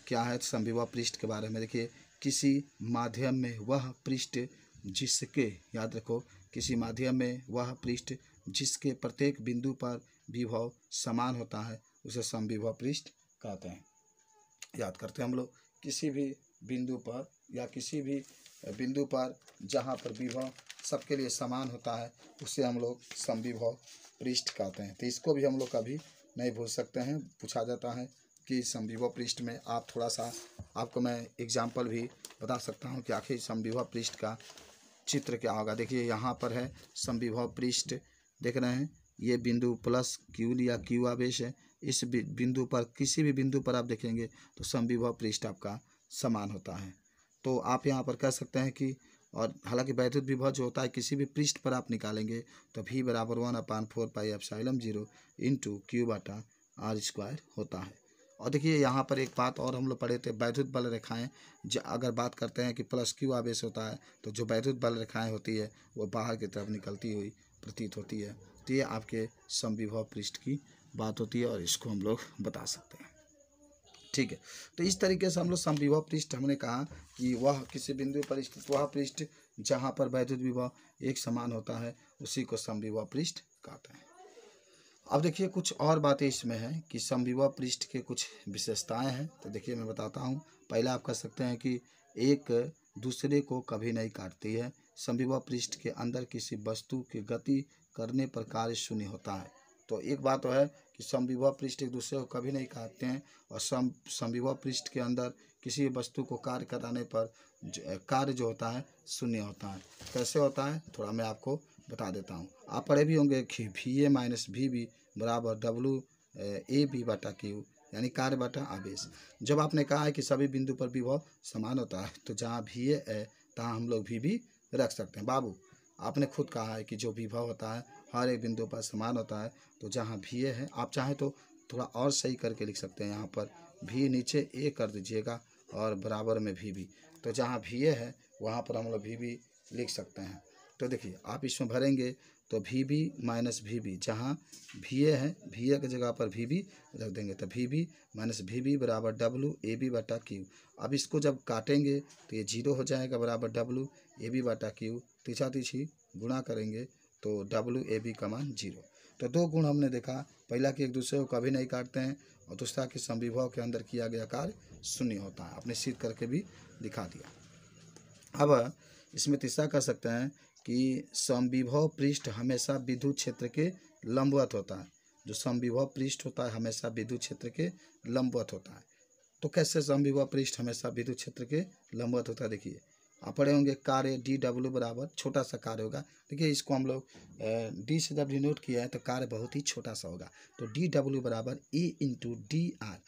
क्या है तो संविभव पृष्ठ के बारे में देखिए किसी माध्यम में वह पृष्ठ जिसके याद रखो किसी माध्यम में वह पृष्ठ जिसके प्रत्येक बिंदु पर विभव समान होता है उसे समविभव पृष्ठ कहते हैं याद करते हैं हम लोग किसी भी बिंदु पर या किसी भी बिंदु पर जहाँ पर विभव सबके लिए समान होता है उसे हम लोग समविभव पृष्ठ कहते हैं तो इसको भी हम लोग कभी नहीं भूल सकते हैं पूछा जाता है कि समविभव पृष्ठ में आप थोड़ा सा आपको मैं एग्जाम्पल भी बता सकता हूँ कि आखिर समविभव पृष्ठ का चित्र क्या होगा देखिए यहाँ पर है समविभव पृष्ठ देख रहे हैं ये बिंदु प्लस क्यू या क्यू आवेश है इस बिंदु पर किसी भी बिंदु पर आप देखेंगे तो संविभव पृष्ठ आपका समान होता है तो आप यहाँ पर कह सकते हैं कि और हालांकि वैद्युत विभव जो होता है किसी भी पृष्ठ पर आप निकालेंगे तो भी बराबर one upon four pi epsilon zero into Q बाटा आर स्क्वायर होता है और देखिए यहाँ पर एक बात और हम लोग पढ़े थे वैद्युत बल रेखाएं जो अगर बात करते हैं कि प्लस क्यू आवेश होता है तो जो वैद्युत बल रेखाएं होती है वो बाहर की तरफ निकलती हुई प्रतीत होती है तो ये आपके समविभव पृष्ठ की बात होती है और इसको हम लोग बता सकते हैं ठीक है तो इस तरीके से हम लोग समविभव पृष्ठ हमने कहा कि वह किसी बिंदु पर स्थित वह पृष्ठ जहाँ पर वैद्युत विभव एक समान होता है उसी को समविभव पृष्ठ कहते हैं अब देखिए कुछ और बातें इसमें हैं कि समविभव पृष्ठ के कुछ विशेषताएं हैं तो देखिए मैं बताता हूँ पहला आप कह सकते हैं कि एक दूसरे को कभी नहीं काटती है संविवा पृष्ठ के अंदर किसी वस्तु के गति करने पर कार्य शून्य होता है तो एक बात तो है कि समविभव पृष्ठ एक दूसरे को कभी नहीं काटते हैं और सम पृष्ठ के अंदर किसी वस्तु को कार्य कराने पर कार्य जो होता है शून्य होता है कैसे होता है थोड़ा मैं आपको बता देता हूँ आप पढ़े भी होंगे कि V A minus V B बराबर डब्लू ए बी बाटा क्यू यानी कार्य बटा आवेश जब आपने कहा है कि सभी बिंदु पर विभव समान होता है तो जहाँ भी ए है तहाँ हम लोग भी भी रख सकते हैं बाबू आपने खुद कहा है कि जो विभव होता है हर एक बिंदु पर समान होता है तो जहाँ भी ये है आप चाहें तो थोड़ा और सही करके लिख सकते हैं यहाँ पर भी नीचे ए कर दीजिएगा और बराबर में भी भी तो जहाँ भी ये है वहाँ पर हम लोग भी भी लिख सकते हैं तो देखिए आप इसमें भरेंगे तो V B minus V B जहाँ भी ए है भी ए की जगह पर भी बी रख देंगे तो V B minus V B बराबर डब्लू ए बी बटा क्यू अब इसको जब काटेंगे तो ये जीरो हो जाएगा बराबर डब्लू ए बी बटा क्यू तीछा तीछी गुणा करेंगे तो डब्लू ए बी का मान जीरो तो दो गुण हमने देखा पहला कि एक दूसरे को कभी नहीं काटते हैं और दूसरा कि संविभव के अंदर किया गया कार्य शून्य होता है अपने सिद्ध करके भी दिखा दिया अब इसमें तीसरा कर सकते हैं कि समविभव पृष्ठ हमेशा विद्युत क्षेत्र के लंबवत होता है जो समविभव पृष्ठ होता है हमेशा विद्युत क्षेत्र के लंबवत होता है तो कैसे संविभव पृष्ठ हमेशा विद्युत क्षेत्र के लंबवत होता है देखिए आप पढ़े होंगे कार्य डी डब्ल्यू बराबर छोटा सा कार्य होगा देखिए इसको हम लोग डी से जब डिनोट किया है तो कार्य बहुत ही छोटा सा होगा तो डी डब्ल्यू बराबर ए इंटू डी आर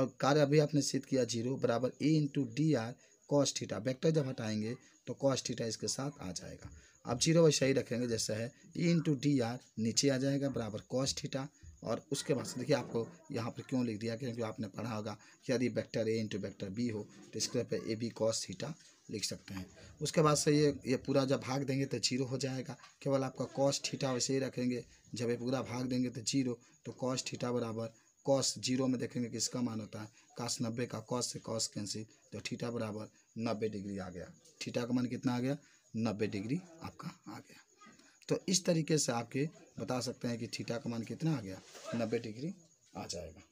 और कार्य अभी आपने सिद्ध किया जीरो बराबर A into D R cos theta vector जब हटाएंगे तो कॉस थीटा इसके साथ आ जाएगा अब जीरो वैसे ही रखेंगे जैसा है ई इंटू डी आर नीचे आ जाएगा बराबर कॉस थीटा और उसके बाद से देखिए आपको यहाँ पर क्यों लिख दिया क्योंकि आपने पढ़ा होगा कि यदि vector A into vector B हो तो इसके तरह ए बी कॉस थीटा लिख सकते हैं उसके बाद से ये ये पूरा जब भाग देंगे तो जीरो हो जाएगा केवल आपका कॉस थीटा वैसे ही रखेंगे जब ये पूरा भाग देंगे तो जीरो तो कॉस थीटा बराबर कॉस जीरो में देखेंगे किसका मान होता है कास नब्बे का कॉस से कॉस कैंसिल तो ठीठा बराबर नब्बे डिग्री आ गया ठीठा का मान कितना आ गया नब्बे डिग्री आपका आ गया तो इस तरीके से आपके बता सकते हैं कि ठीठा का मान कितना आ गया नब्बे डिग्री आ जाएगा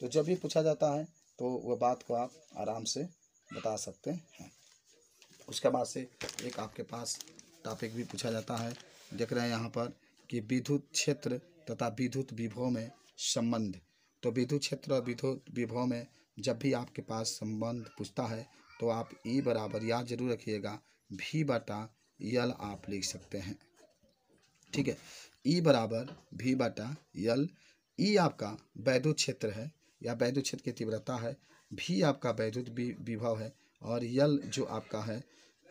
तो जब भी पूछा जाता है तो वह बात को आप आराम से बता सकते हैं उसके बाद से एक आपके पास टॉपिक भी पूछा जाता है देख रहे हैं यहाँ पर कि विद्युत क्षेत्र तथा विद्युत विभव में संबंध तो विधु क्षेत्र और विभव में जब भी आपके पास संबंध पूछता है तो आप ई बराबर याद जरूर रखिएगा भी बटा यल आप लिख सकते हैं ठीक है ई बराबर भी बटा यल ई आपका वैद्युत क्षेत्र है या वैद्युत क्षेत्र की तीव्रता है भी आपका वैद्युत विभव है और यल जो आपका है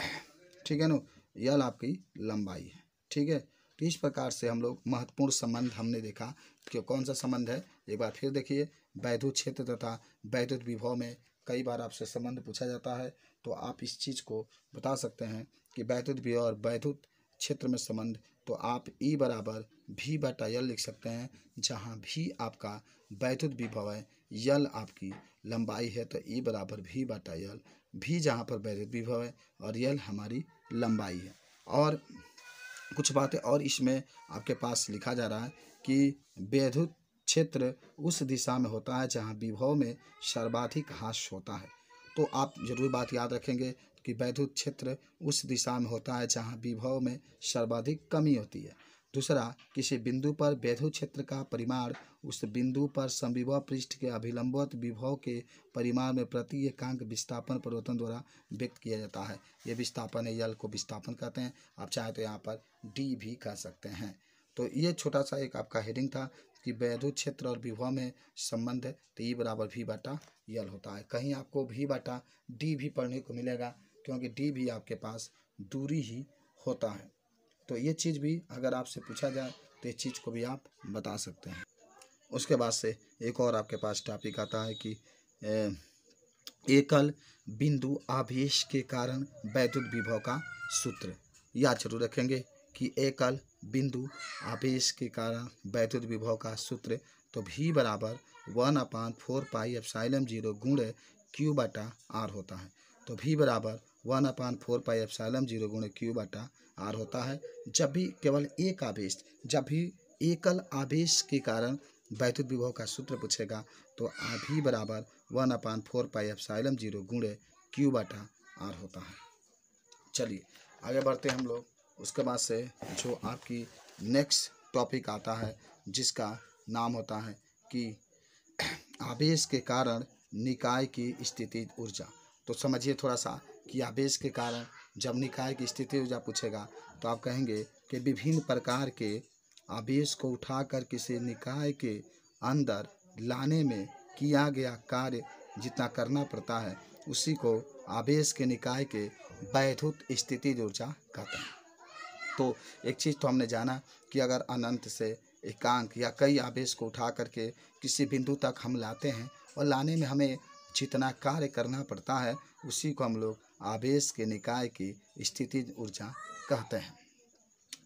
[CLEARS THROAT] ठीक है ना यल आपकी लंबाई है ठीक है तो इस प्रकार से हम लोग महत्वपूर्ण संबंध हमने देखा कि कौन सा संबंध है एक बार फिर देखिए वैद्युत क्षेत्र तथा वैद्युत विभव में कई बार आपसे संबंध पूछा जाता है तो आप इस चीज़ को बता सकते हैं कि वैद्युत विभव और वैद्युत क्षेत्र में संबंध तो आप ई बराबर भी बटा यल लिख सकते हैं जहाँ भी आपका वैद्युत विभव है यल आपकी लंबाई है तो ई बराबर भी बटा यल भी जहाँ पर वैद्युत विभव है और यल हमारी लंबाई है और कुछ बातें और इसमें आपके पास लिखा जा रहा है कि बेधुत क्षेत्र उस दिशा में होता है जहाँ विभव में सर्वाधिक हास होता है तो आप जरूर बात याद रखेंगे कि वैधुत क्षेत्र उस दिशा में होता है जहाँ विभव में सर्वाधिक कमी होती है दूसरा किसी बिंदु पर वैधु क्षेत्र का परिमाण उस बिंदु पर संविभव पृष्ठ के अभिलंबत विभव के परिमाण में प्रति एकांक विस्थापन परिवर्तन द्वारा व्यक्त किया जाता है ये विस्थापन है यल को विस्थापन कहते हैं आप चाहें तो यहाँ पर डी भी कह सकते हैं तो ये छोटा सा एक आपका हेडिंग था कि वैधु क्षेत्र और विभव में संबंध है तो ई बराबर भी बाटा यल होता है कहीं आपको भी बाटा डी भी पढ़ने को मिलेगा क्योंकि डी भी आपके पास दूरी ही होता है तो ये चीज़ भी अगर आपसे पूछा जाए तो ये चीज़ को भी आप बता सकते हैं उसके बाद से एक और आपके पास टॉपिक आता है कि एकल बिंदु आवेश के कारण वैद्युत विभव का सूत्र याद जरूर रखेंगे कि एकल बिंदु आवेश के कारण वैद्युत विभव का सूत्र तो भी बराबर one upon four pi epsilon zero गुण क्यू बटा आर होता है तो भी बराबर one upon four pi epsilon zero गुण क्यू बटा आर होता है जब भी केवल एक आवेश जब भी एकल आवेश के कारण वैद्युत विभव का सूत्र पूछेगा तो भी बराबर one upon four pi epsilon zero गुण क्यू बटा आर होता है चलिए आगे बढ़ते हैं हम लोग उसके बाद से जो आपकी नेक्स्ट टॉपिक आता है जिसका नाम होता है कि [CLEARS THROAT] आवेश के कारण निकाय की स्थिति ऊर्जा तो समझिए थोड़ा सा कि आवेश के कारण जब निकाय की स्थिति ऊर्जा पूछेगा तो आप कहेंगे कि विभिन्न प्रकार के आवेश को उठाकर किसी निकाय के अंदर लाने में किया गया कार्य जितना करना पड़ता है उसी को आवेश के निकाय के वैधुत स्थिति ऊर्जा कहते हैं तो एक चीज़ तो हमने जाना कि अगर अनंत से एकांक या कई आवेश को उठा करके किसी बिंदु तक हम लाते हैं और लाने में हमें जितना कार्य करना पड़ता है उसी को हम लोग आवेश के निकाय की स्थिति ऊर्जा कहते हैं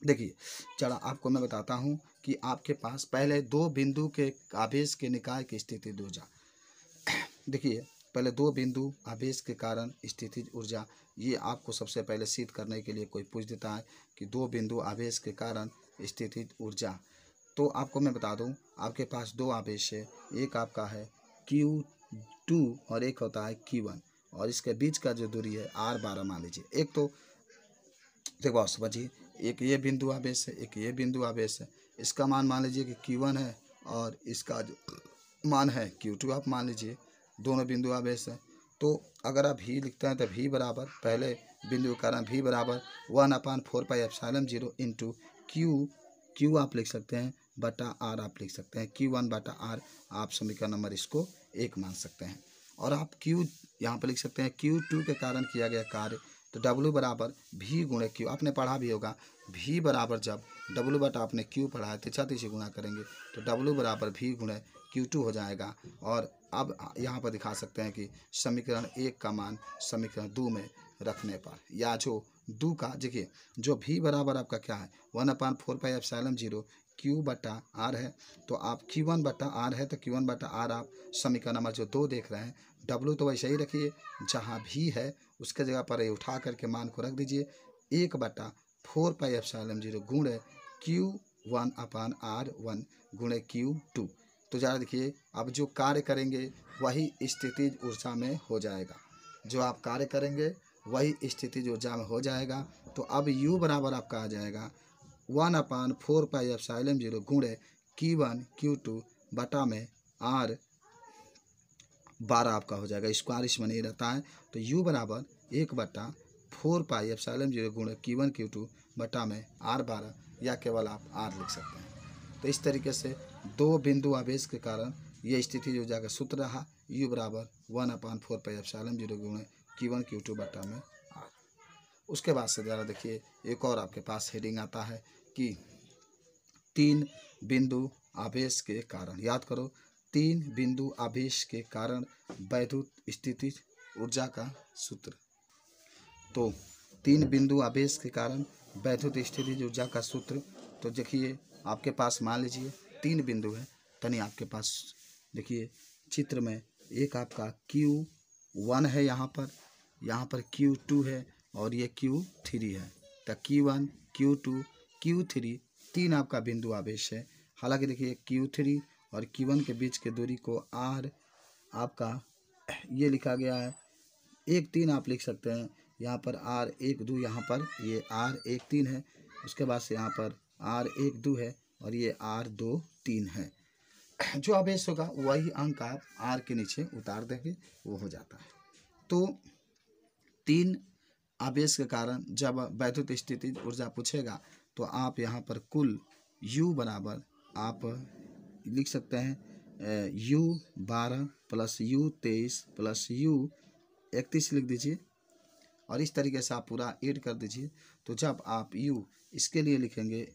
देखिए चला आपको मैं बताता हूँ कि आपके पास पहले दो बिंदु के आवेश के निकाय की स्थिति ऊर्जा देखिए पहले दो बिंदु आवेश के कारण स्थिति ऊर्जा ये आपको सबसे पहले सिद्ध करने के लिए कोई पूछ देता है कि दो बिंदु आवेश के कारण स्थिति ऊर्जा तो आपको मैं बता दूं आपके पास दो आवेश है एक आपका है Q2 और एक होता है Q1 और इसके बीच का जो दूरी है आर बारह मान लीजिए एक तो देखो आप समझिए एक ये बिंदु आवेश है एक ये बिंदु आवेश है इसका मान मान लीजिए कि क्यू वन है और इसका जो मान है क्यू टू आप मान लीजिए दोनों बिंदु आवेश है तो अगर आप ही लिखते हैं तो भी बराबर पहले बिंदु के कारण भी बराबर one upon four pi epsilon zero into Q Q आप लिख सकते हैं बटा आर आप लिख सकते हैं क्यू वन बटा आर आप समीकरण नंबर इसको एक मान सकते हैं और आप क्यू यहाँ पर लिख सकते हैं क्यू टू के कारण किया गया कार्य तो W बराबर भी गुणे क्यू आपने पढ़ा भी होगा भी बराबर जब डब्लू बट आपने क्यू पढ़ा है तिछा तिछी गुणा करेंगे तो W बराबर भी गुणे क्यू टू हो जाएगा और अब यहाँ पर दिखा सकते हैं कि समीकरण एक का मान समीकरण दो में रखने पर या जो दो का देखिए जो भी बराबर आपका क्या है one upon four pi epsilon zero Q बटा आर है तो आप क्यू वन बटा आर है तो क्यू वन बटा आर आप समीकरण नंबर जो दो देख रहे हैं डब्लू तो वैसे ही रखिए जहाँ भी है उसके जगह पर ये उठा करके मान को रख दीजिए एक बटा four pi epsilon zero गुण है Q one upon R one है क्यू टू तो ज़रा देखिए अब जो कार्य करेंगे वही स्थिति ऊर्जा में हो जाएगा जो आप कार्य करेंगे वही स्थिति ऊर्जा में हो जाएगा तो अब यू बराबर आपका आ जाएगा one upon four pi epsilon zero गुणे की वन क्यू टू बटा में आर बारह आपका हो जाएगा स्क्वायर इसमें नहीं रहता है तो यू बराबर एक बट्टा four pi epsilon zero गुणे की वन क्यू टू बटा में आर बारह या केवल आप आर लिख सकते हैं तो इस तरीके से दो बिंदु आवेश के कारण यह स्थिति जो जाकर सूत्र रहा यू बराबर one upon four pi epsilon zero गुणे की वन क्यू टू बटा में उसके बाद से ज़रा देखिए एक और आपके पास हेडिंग आता है कि तीन बिंदु आवेश के कारण याद करो तीन बिंदु आवेश के कारण वैद्युत स्थिति ऊर्जा का सूत्र तो तीन बिंदु आवेश के कारण वैद्युत स्थिति ऊर्जा का सूत्र तो देखिए आपके पास मान लीजिए तीन बिंदु है तनी आपके पास देखिए चित्र में एक आपका Q1 वन है यहाँ पर यहाँ पर Q2 टू है और ये क्यू थ्री है तो Q one Q two Q three तीन आपका बिंदु आवेश है हालांकि देखिए क्यू थ्री और क्यू वन के बीच के दूरी को आर आपका ये लिखा गया है एक तीन आप लिख सकते हैं यहाँ पर आर एक दो यहाँ पर ये आर एक तीन है उसके बाद से यहाँ पर आर एक दो है और ये आर दो तीन है जो आवेश होगा वही अंक आप आर के नीचे उतार देंगे वो हो जाता है तो तीन आवेश के कारण जब वैद्युत स्थिति ऊर्जा पूछेगा तो आप यहाँ पर कुल U बराबर आप लिख सकते हैं U बारह प्लस यू तेईस प्लस यू इकतीस लिख दीजिए और इस तरीके से आप पूरा ऐड कर दीजिए तो जब आप U इसके लिए लिखेंगे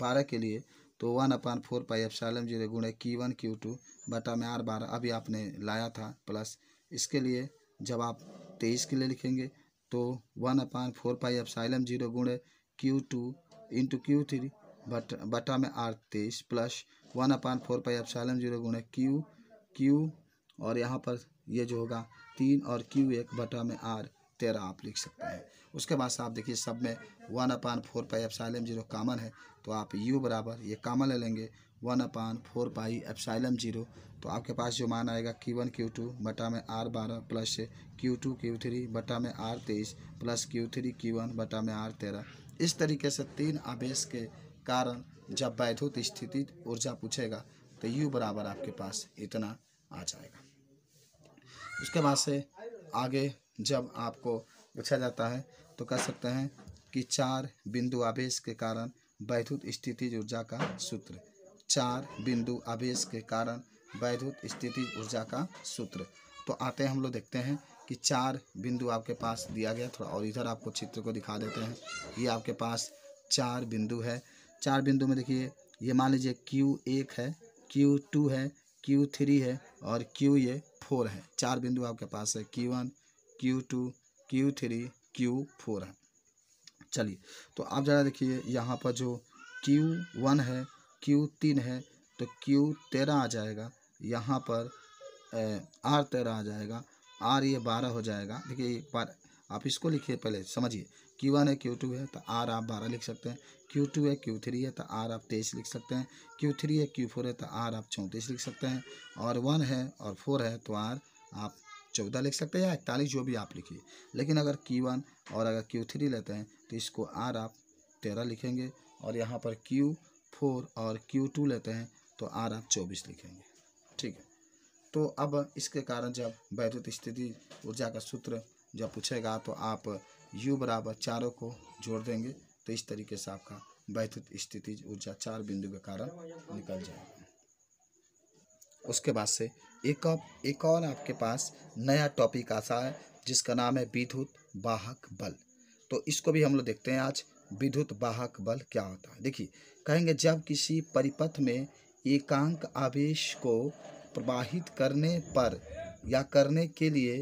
बारह के लिए तो one upon four pi epsilon zero गुणे की वन क्यू टू बटा में आर बारह अभी आपने लाया था प्लस इसके लिए जब आप तेईस के लिए लिखेंगे तो one upon four pi epsilon zero गुण Q two into Q three बट बटा में आर तेईस plus one upon four pi epsilon zero गुण क्यू क्यू और यहाँ पर ये जो होगा तीन और क्यू एक बटा में आर तेरह आप लिख सकते हैं उसके बाद साहब देखिए सब में one upon four pi epsilon zero common है तो आप यू बराबर ये कामन ले लेंगे one upon four pi epsilon zero तो आपके पास जो मान आएगा क्यू वन क्यू टू बटा में आर बारह plus Q two Q three बटा में आर तेईस plus Q three Q one बटा में आर तेरह इस तरीके से तीन आवेश के कारण जब वैद्युत स्थिति ऊर्जा पूछेगा तो यू बराबर आपके पास इतना आ जाएगा उसके बाद से आगे जब आपको पूछा जाता है तो कह सकते हैं कि चार बिंदु आवेश के कारण वैद्युत स्थिति ऊर्जा का सूत्र चार बिंदु आवेश के कारण वैद्युत स्थिति ऊर्जा का सूत्र तो आते हैं हम लोग देखते हैं कि चार बिंदु आपके पास दिया गया थोड़ा और इधर आपको चित्र को दिखा देते हैं ये आपके पास चार बिंदु है चार बिंदु में देखिए ये मान लीजिए क्यू एक है क्यू टू है क्यू थ्री है और क्यू ये फोर है चार बिंदु आपके पास है Q one Q two Q three Q four है चलिए तो आप ज़रा देखिए यहाँ पर जो क्यू वन है क्यू तीन है तो क्यू तेरह आ जाएगा यहाँ पर आर तेरह आ जाएगा आर ये बारह हो जाएगा देखिए आप इसको लिखिए पहले समझिए क्यू वन है क्यू टू है तो आर आप बारह लिख सकते हैं क्यू टू है क्यू थ्री है तो आर आप तेईस लिख सकते हैं क्यू थ्री है क्यू फोर है तो आर आप चौंतीस लिख सकते हैं और वन है और फोर है तो आर आप चौदह लिख सकते हैं या इकतालीस जो भी आप लिखिए लेकिन अगर क्यू वन और अगर क्यू थ्री लेते हैं तो इसको आर आप तेरह लिखेंगे और यहाँ पर क्यू फोर और क्यू टू लेते हैं तो आर आप चौबीस लिखेंगे ठीक है तो अब इसके कारण जब वैद्युत स्थिति ऊर्जा का सूत्र जब पूछेगा तो आप यू बराबर चारों को जोड़ देंगे तो इस तरीके से आपका वैद्युत स्थिति ऊर्जा चार बिंदु के कारण निकल जाएगा उसके बाद से एक और एक और आपके पास नया टॉपिक आता है जिसका नाम है विद्युत वाहक बल तो इसको भी हम लोग देखते हैं आज विद्युत वाहक बल क्या होता है देखिए कहेंगे जब किसी परिपथ में एकांक आवेश को प्रवाहित करने पर या करने के लिए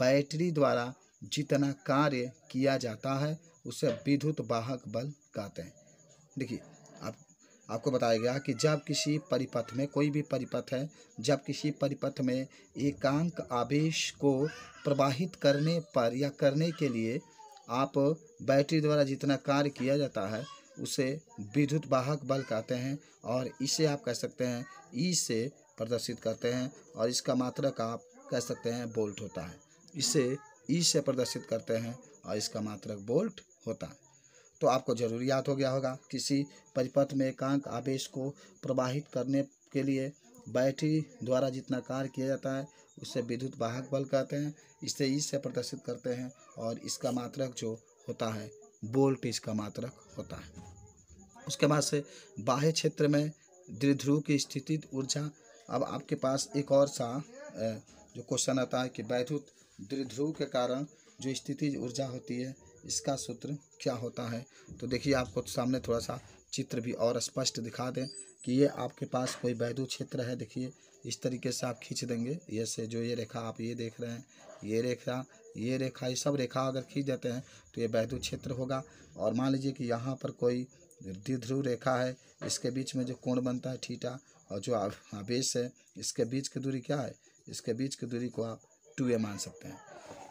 बैटरी द्वारा जितना कार्य किया जाता है उसे विद्युत वाहक बल कहते हैं देखिए आप आपको बताया गया कि जब किसी परिपथ में कोई भी परिपथ है जब किसी परिपथ में एकांक आवेश को प्रवाहित करने पर या करने के लिए आप बैटरी द्वारा जितना कार्य किया जाता है उसे विद्युत वाहक बल कहते हैं और इसे आप कह सकते हैं ई से प्रदर्शित करते हैं और इसका मात्रक आप कह सकते हैं बोल्ट होता है इसे ई से प्रदर्शित करते हैं और इसका मात्रक बोल्ट होता है तो आपको जरूर याद हो गया होगा किसी परिपथ में एकांक आवेश को प्रवाहित करने के लिए बैटरी द्वारा जितना कार्य किया जाता है उसे विद्युत वाहक बल कहते हैं इसे ई से प्रदर्शित करते हैं और इसका मात्रक जो होता है वोल्टेज का मात्रक होता है उसके बाद से बाह्य क्षेत्र में द्विध्रुव की स्थिति ऊर्जा अब आपके पास एक और सा जो क्वेश्चन आता है कि वैद्युत द्विध्रुव के कारण जो स्थिति ऊर्जा होती है इसका सूत्र क्या होता है तो देखिए आपको सामने थोड़ा सा चित्र भी और स्पष्ट दिखा दें कि ये आपके पास कोई वैद्युत क्षेत्र है देखिए इस तरीके से आप खींच देंगे ये से जो ये रेखा आप ये देख रहे हैं ये रेखा ये रेखा ये सब रेखा अगर खींच देते हैं तो ये बैधु क्षेत्र होगा और मान लीजिए कि यहाँ पर कोई द्विध्रुव रेखा है इसके बीच में जो कोण बनता है ठीटा और जो आवेश है इसके बीच की दूरी क्या है इसके बीच की दूरी को आप टू ए मान सकते हैं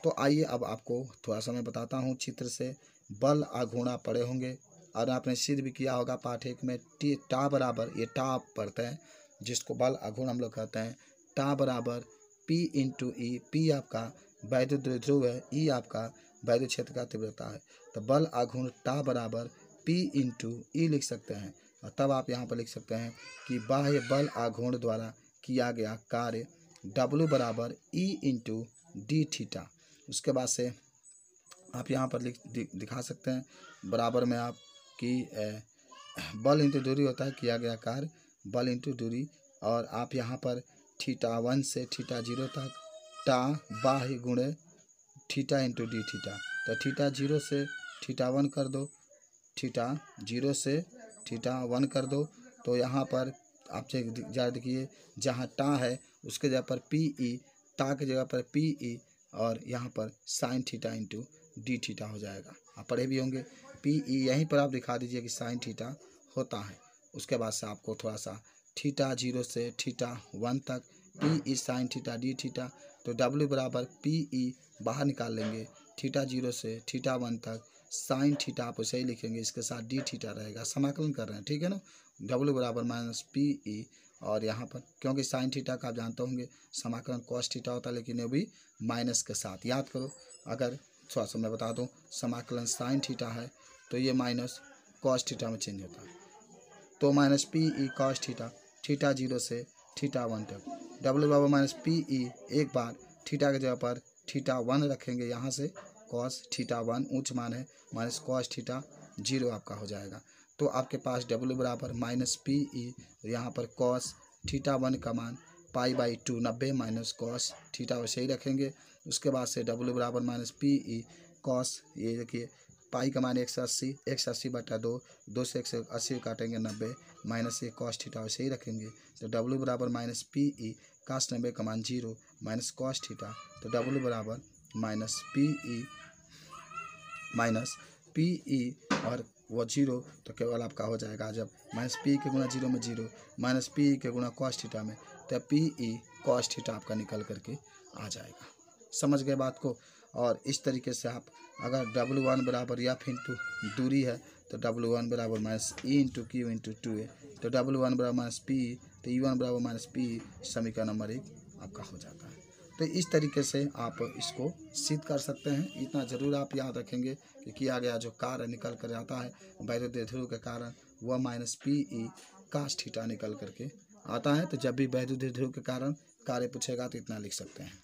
तो आइए अब आपको थोड़ा सा मैं बताता हूँ चित्र से बल आघूणा पड़े होंगे और आपने सिद्ध भी किया होगा पाठ एक में टी टा बराबर ये टा पढ़ते हैं जिसको बल आघूर्ण हम लोग कहते हैं टा बराबर पी इंटू ई पी आपका वैद्युत ध्रुव है ई आपका वैद्युत क्षेत्र का तीव्रता है तो बल आघूर्ण टा बराबर पी इंटू ई e लिख सकते हैं और तब आप यहाँ पर लिख सकते हैं कि बाह्य बल आघूर्ण द्वारा किया गया कार्य डब्लू बराबर ई इंटू डी थीटा उसके बाद से आप यहाँ पर लिख दिखा सकते हैं बराबर में आप कि बल इंटू दूरी होता है किया गया कार्य बल इंटू दूरी और आप यहाँ पर थीटा वन से थीटा जीरो तक टा बाह गुणे थीटा इंटू डी थीटा तो थीटा जीरो से थीटा वन कर दो थीटा जीरो से थीटा वन कर दो तो यहाँ पर आप चेक याद देखिए जहाँ टा है उसके जगह पर पी ई e, टा के जगह पर पी ई e और यहाँ पर sine theta into D theta हो जाएगा आप पढ़े भी होंगे पी ई e यहीं पर आप दिखा दीजिए कि साइन थीटा होता है उसके बाद से आपको थोड़ा सा थीटा जीरो से थीटा वन तक P E sine theta D theta तो W बराबर पी ई e बाहर निकाल लेंगे थीटा जीरो से थीटा वन तक साइन थीटा आप सही लिखेंगे इसके साथ डी थीटा रहेगा समाकलन कर रहे हैं ठीक है ना डब्ल्यू बराबर माइनस पी ई e और यहाँ पर क्योंकि साइन थीटा का आप जानते होंगे समाकलन कॉस थीटा होता है लेकिन ये भी माइनस के साथ याद करो अगर थोड़ा सा मैं बता दूँ समाकलन साइन थीटा है तो ये माइनस कॉस थीटा में चेंज होता है तो minus P E cos theta theta zero से थीटा वन तक डब्ल्यू बराबर माइनस पी ई e, एक बार ठीटा के जगह पर ठीटा वन रखेंगे यहाँ से कॉस ठीटा वन ऊंच मान है माइनस कॉस ठीटा जीरो आपका हो जाएगा तो आपके पास डब्ल्यू बराबर माइनस पी ई e, यहाँ पर कॉस ठीटा वन का मान पाई बाई टू नब्बे माइनस कॉस ठीटा वैसे ही रखेंगे उसके बाद से डब्ल्यू बराबर माइनस पी ई कॉस ये देखिए पाई का मान एक सौ अस्सी एक सौ अस्सी बटा दो दो से एक सौ अस्सी काटेंगे नब्बे माइनस एक कॉस्ट ठीटा वैसे ही रखेंगे तो डब्लू बराबर माइनस पी ई कास्ट नब्बे का मान जीरो माइनस कॉस्ट ठीटा तो डब्लू बराबर minus P E e, minus P E e और वो जीरो तो केवल आपका हो जाएगा जब माइनस पी e के गुना जीरो में जीरो माइनस पी के गुना कॉस्ट ठीटा में तो पी ई कॉस्ट ठीटा आपका निकल करके आ जाएगा समझ गए बात को और इस तरीके से आप अगर डब्लू वन बराबर फिर इंटू दूरी है तो डब्लू वन बराबर minus E into Q into two A तो डब्लू वन बराबर माइनस पी तो ई e वन बराबर माइनस पी समीकरण नंबर एक आपका हो जाता है तो इस तरीके से आप इसको सिद्ध कर सकते हैं इतना ज़रूर आप याद रखेंगे कि किया गया जो कार्य निकल कर आता है वैरुद्ध ध्रुव के कारण वह minus P E cos theta निकल करके आता है तो जब भी वैरुद्ध ध्रुव के कारण कार्य पूछेगा तो इतना लिख सकते हैं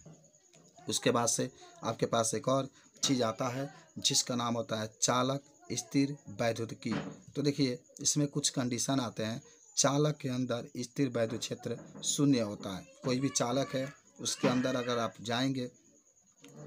उसके बाद से आपके पास एक और चीज़ आता है जिसका नाम होता है चालक स्थिर की तो देखिए इसमें कुछ कंडीशन आते हैं चालक के अंदर स्थिर वैद्युत क्षेत्र शून्य होता है कोई भी चालक है उसके अंदर अगर आप जाएंगे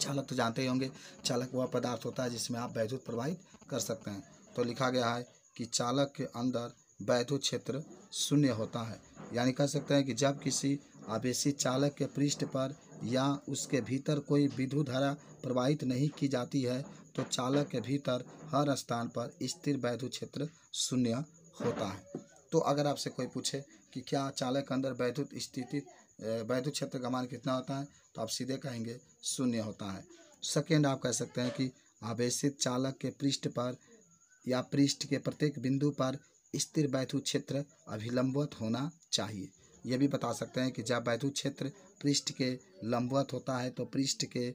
चालक तो जानते ही होंगे चालक वह पदार्थ होता है जिसमें आप वैद्युत प्रवाहित कर सकते हैं तो लिखा गया है कि चालक के अंदर वैद्युत क्षेत्र शून्य होता है यानी कह सकते हैं कि जब किसी आवेशी चालक के पृष्ठ पर या उसके भीतर कोई विद्युत धारा प्रवाहित नहीं की जाती है तो चालक के भीतर हर स्थान पर स्थिर वैद्युत क्षेत्र शून्य होता है तो अगर आपसे कोई पूछे कि क्या चालक के अंदर वैद्युत स्थिति वैद्युत क्षेत्र का मान कितना होता है तो आप सीधे कहेंगे शून्य होता है सेकेंड आप कह सकते हैं कि आवेशित चालक के पृष्ठ पर या पृष्ठ के प्रत्येक बिंदु पर स्थिर वैद्युत क्षेत्र अभिलंबित होना चाहिए यह भी बता सकते हैं कि जब वैद्युत क्षेत्र पृष्ठ के लंबवत होता है तो पृष्ठ के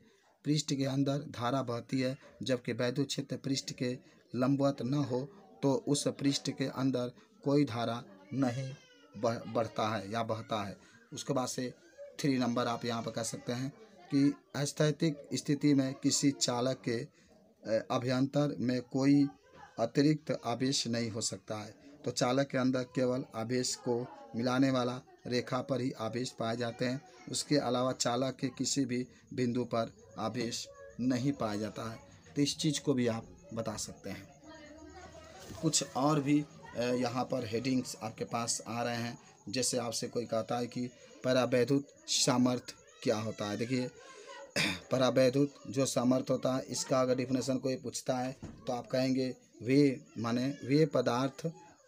पृष्ठ के अंदर धारा बहती है जबकि वैद्युत क्षेत्र पृष्ठ के लंबवत न हो तो उस पृष्ठ के अंदर कोई धारा नहीं बह बढ़ता है या बहता है उसके बाद से थ्री नंबर आप यहाँ पर कह सकते हैं कि अस्थैतिक स्थिति में किसी चालक के अभ्यंतर में कोई अतिरिक्त आवेश नहीं हो सकता है तो चालक के अंदर केवल आवेश को मिलाने वाला रेखा पर ही आवेश पाए जाते हैं उसके अलावा चालक के किसी भी बिंदु पर आवेश नहीं पाया जाता है तो इस चीज़ को भी आप बता सकते हैं कुछ और भी यहाँ पर हेडिंग्स आपके पास आ रहे हैं जैसे आपसे कोई कहता है कि परावैद्युत सामर्थ्य क्या होता है देखिए [CLEARS THROAT] परावैद्युत जो सामर्थ होता है इसका अगर डिफिनेशन कोई पूछता है तो आप कहेंगे वे माने वे पदार्थ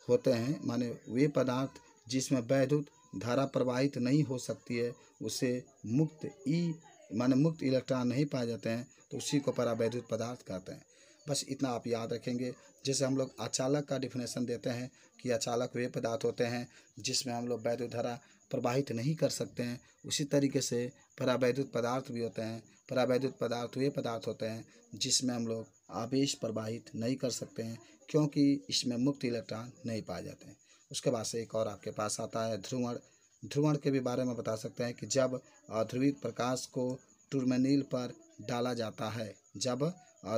होते हैं माने वे पदार्थ जिसमें वैद्युत धारा प्रवाहित नहीं हो सकती है उसे मुक्त ई माने मुक्त इलेक्ट्रॉन नहीं पाए जाते हैं तो उसी को परावैद्युत पदार्थ कहते हैं बस इतना आप याद रखेंगे जैसे हम लोग अचालक का डिफिनेशन देते हैं कि अचालक वे पदार्थ होते हैं जिसमें हम लोग वैद्युत धारा प्रवाहित नहीं कर सकते हैं उसी तरीके से परावैद्युत पदार्थ भी होते हैं परावैद्युत पदार्थ वे पदार्थ होते हैं जिसमें हम लोग आवेश प्रवाहित नहीं कर सकते हैं क्योंकि इसमें मुक्त इलेक्ट्रॉन नहीं पाए जाते हैं उसके बाद से एक और आपके पास आता है ध्रुवण ध्रुवण के भी बारे में बता सकते हैं कि जब ध्रुवित प्रकाश को टूर्मेनिल पर डाला जाता है जब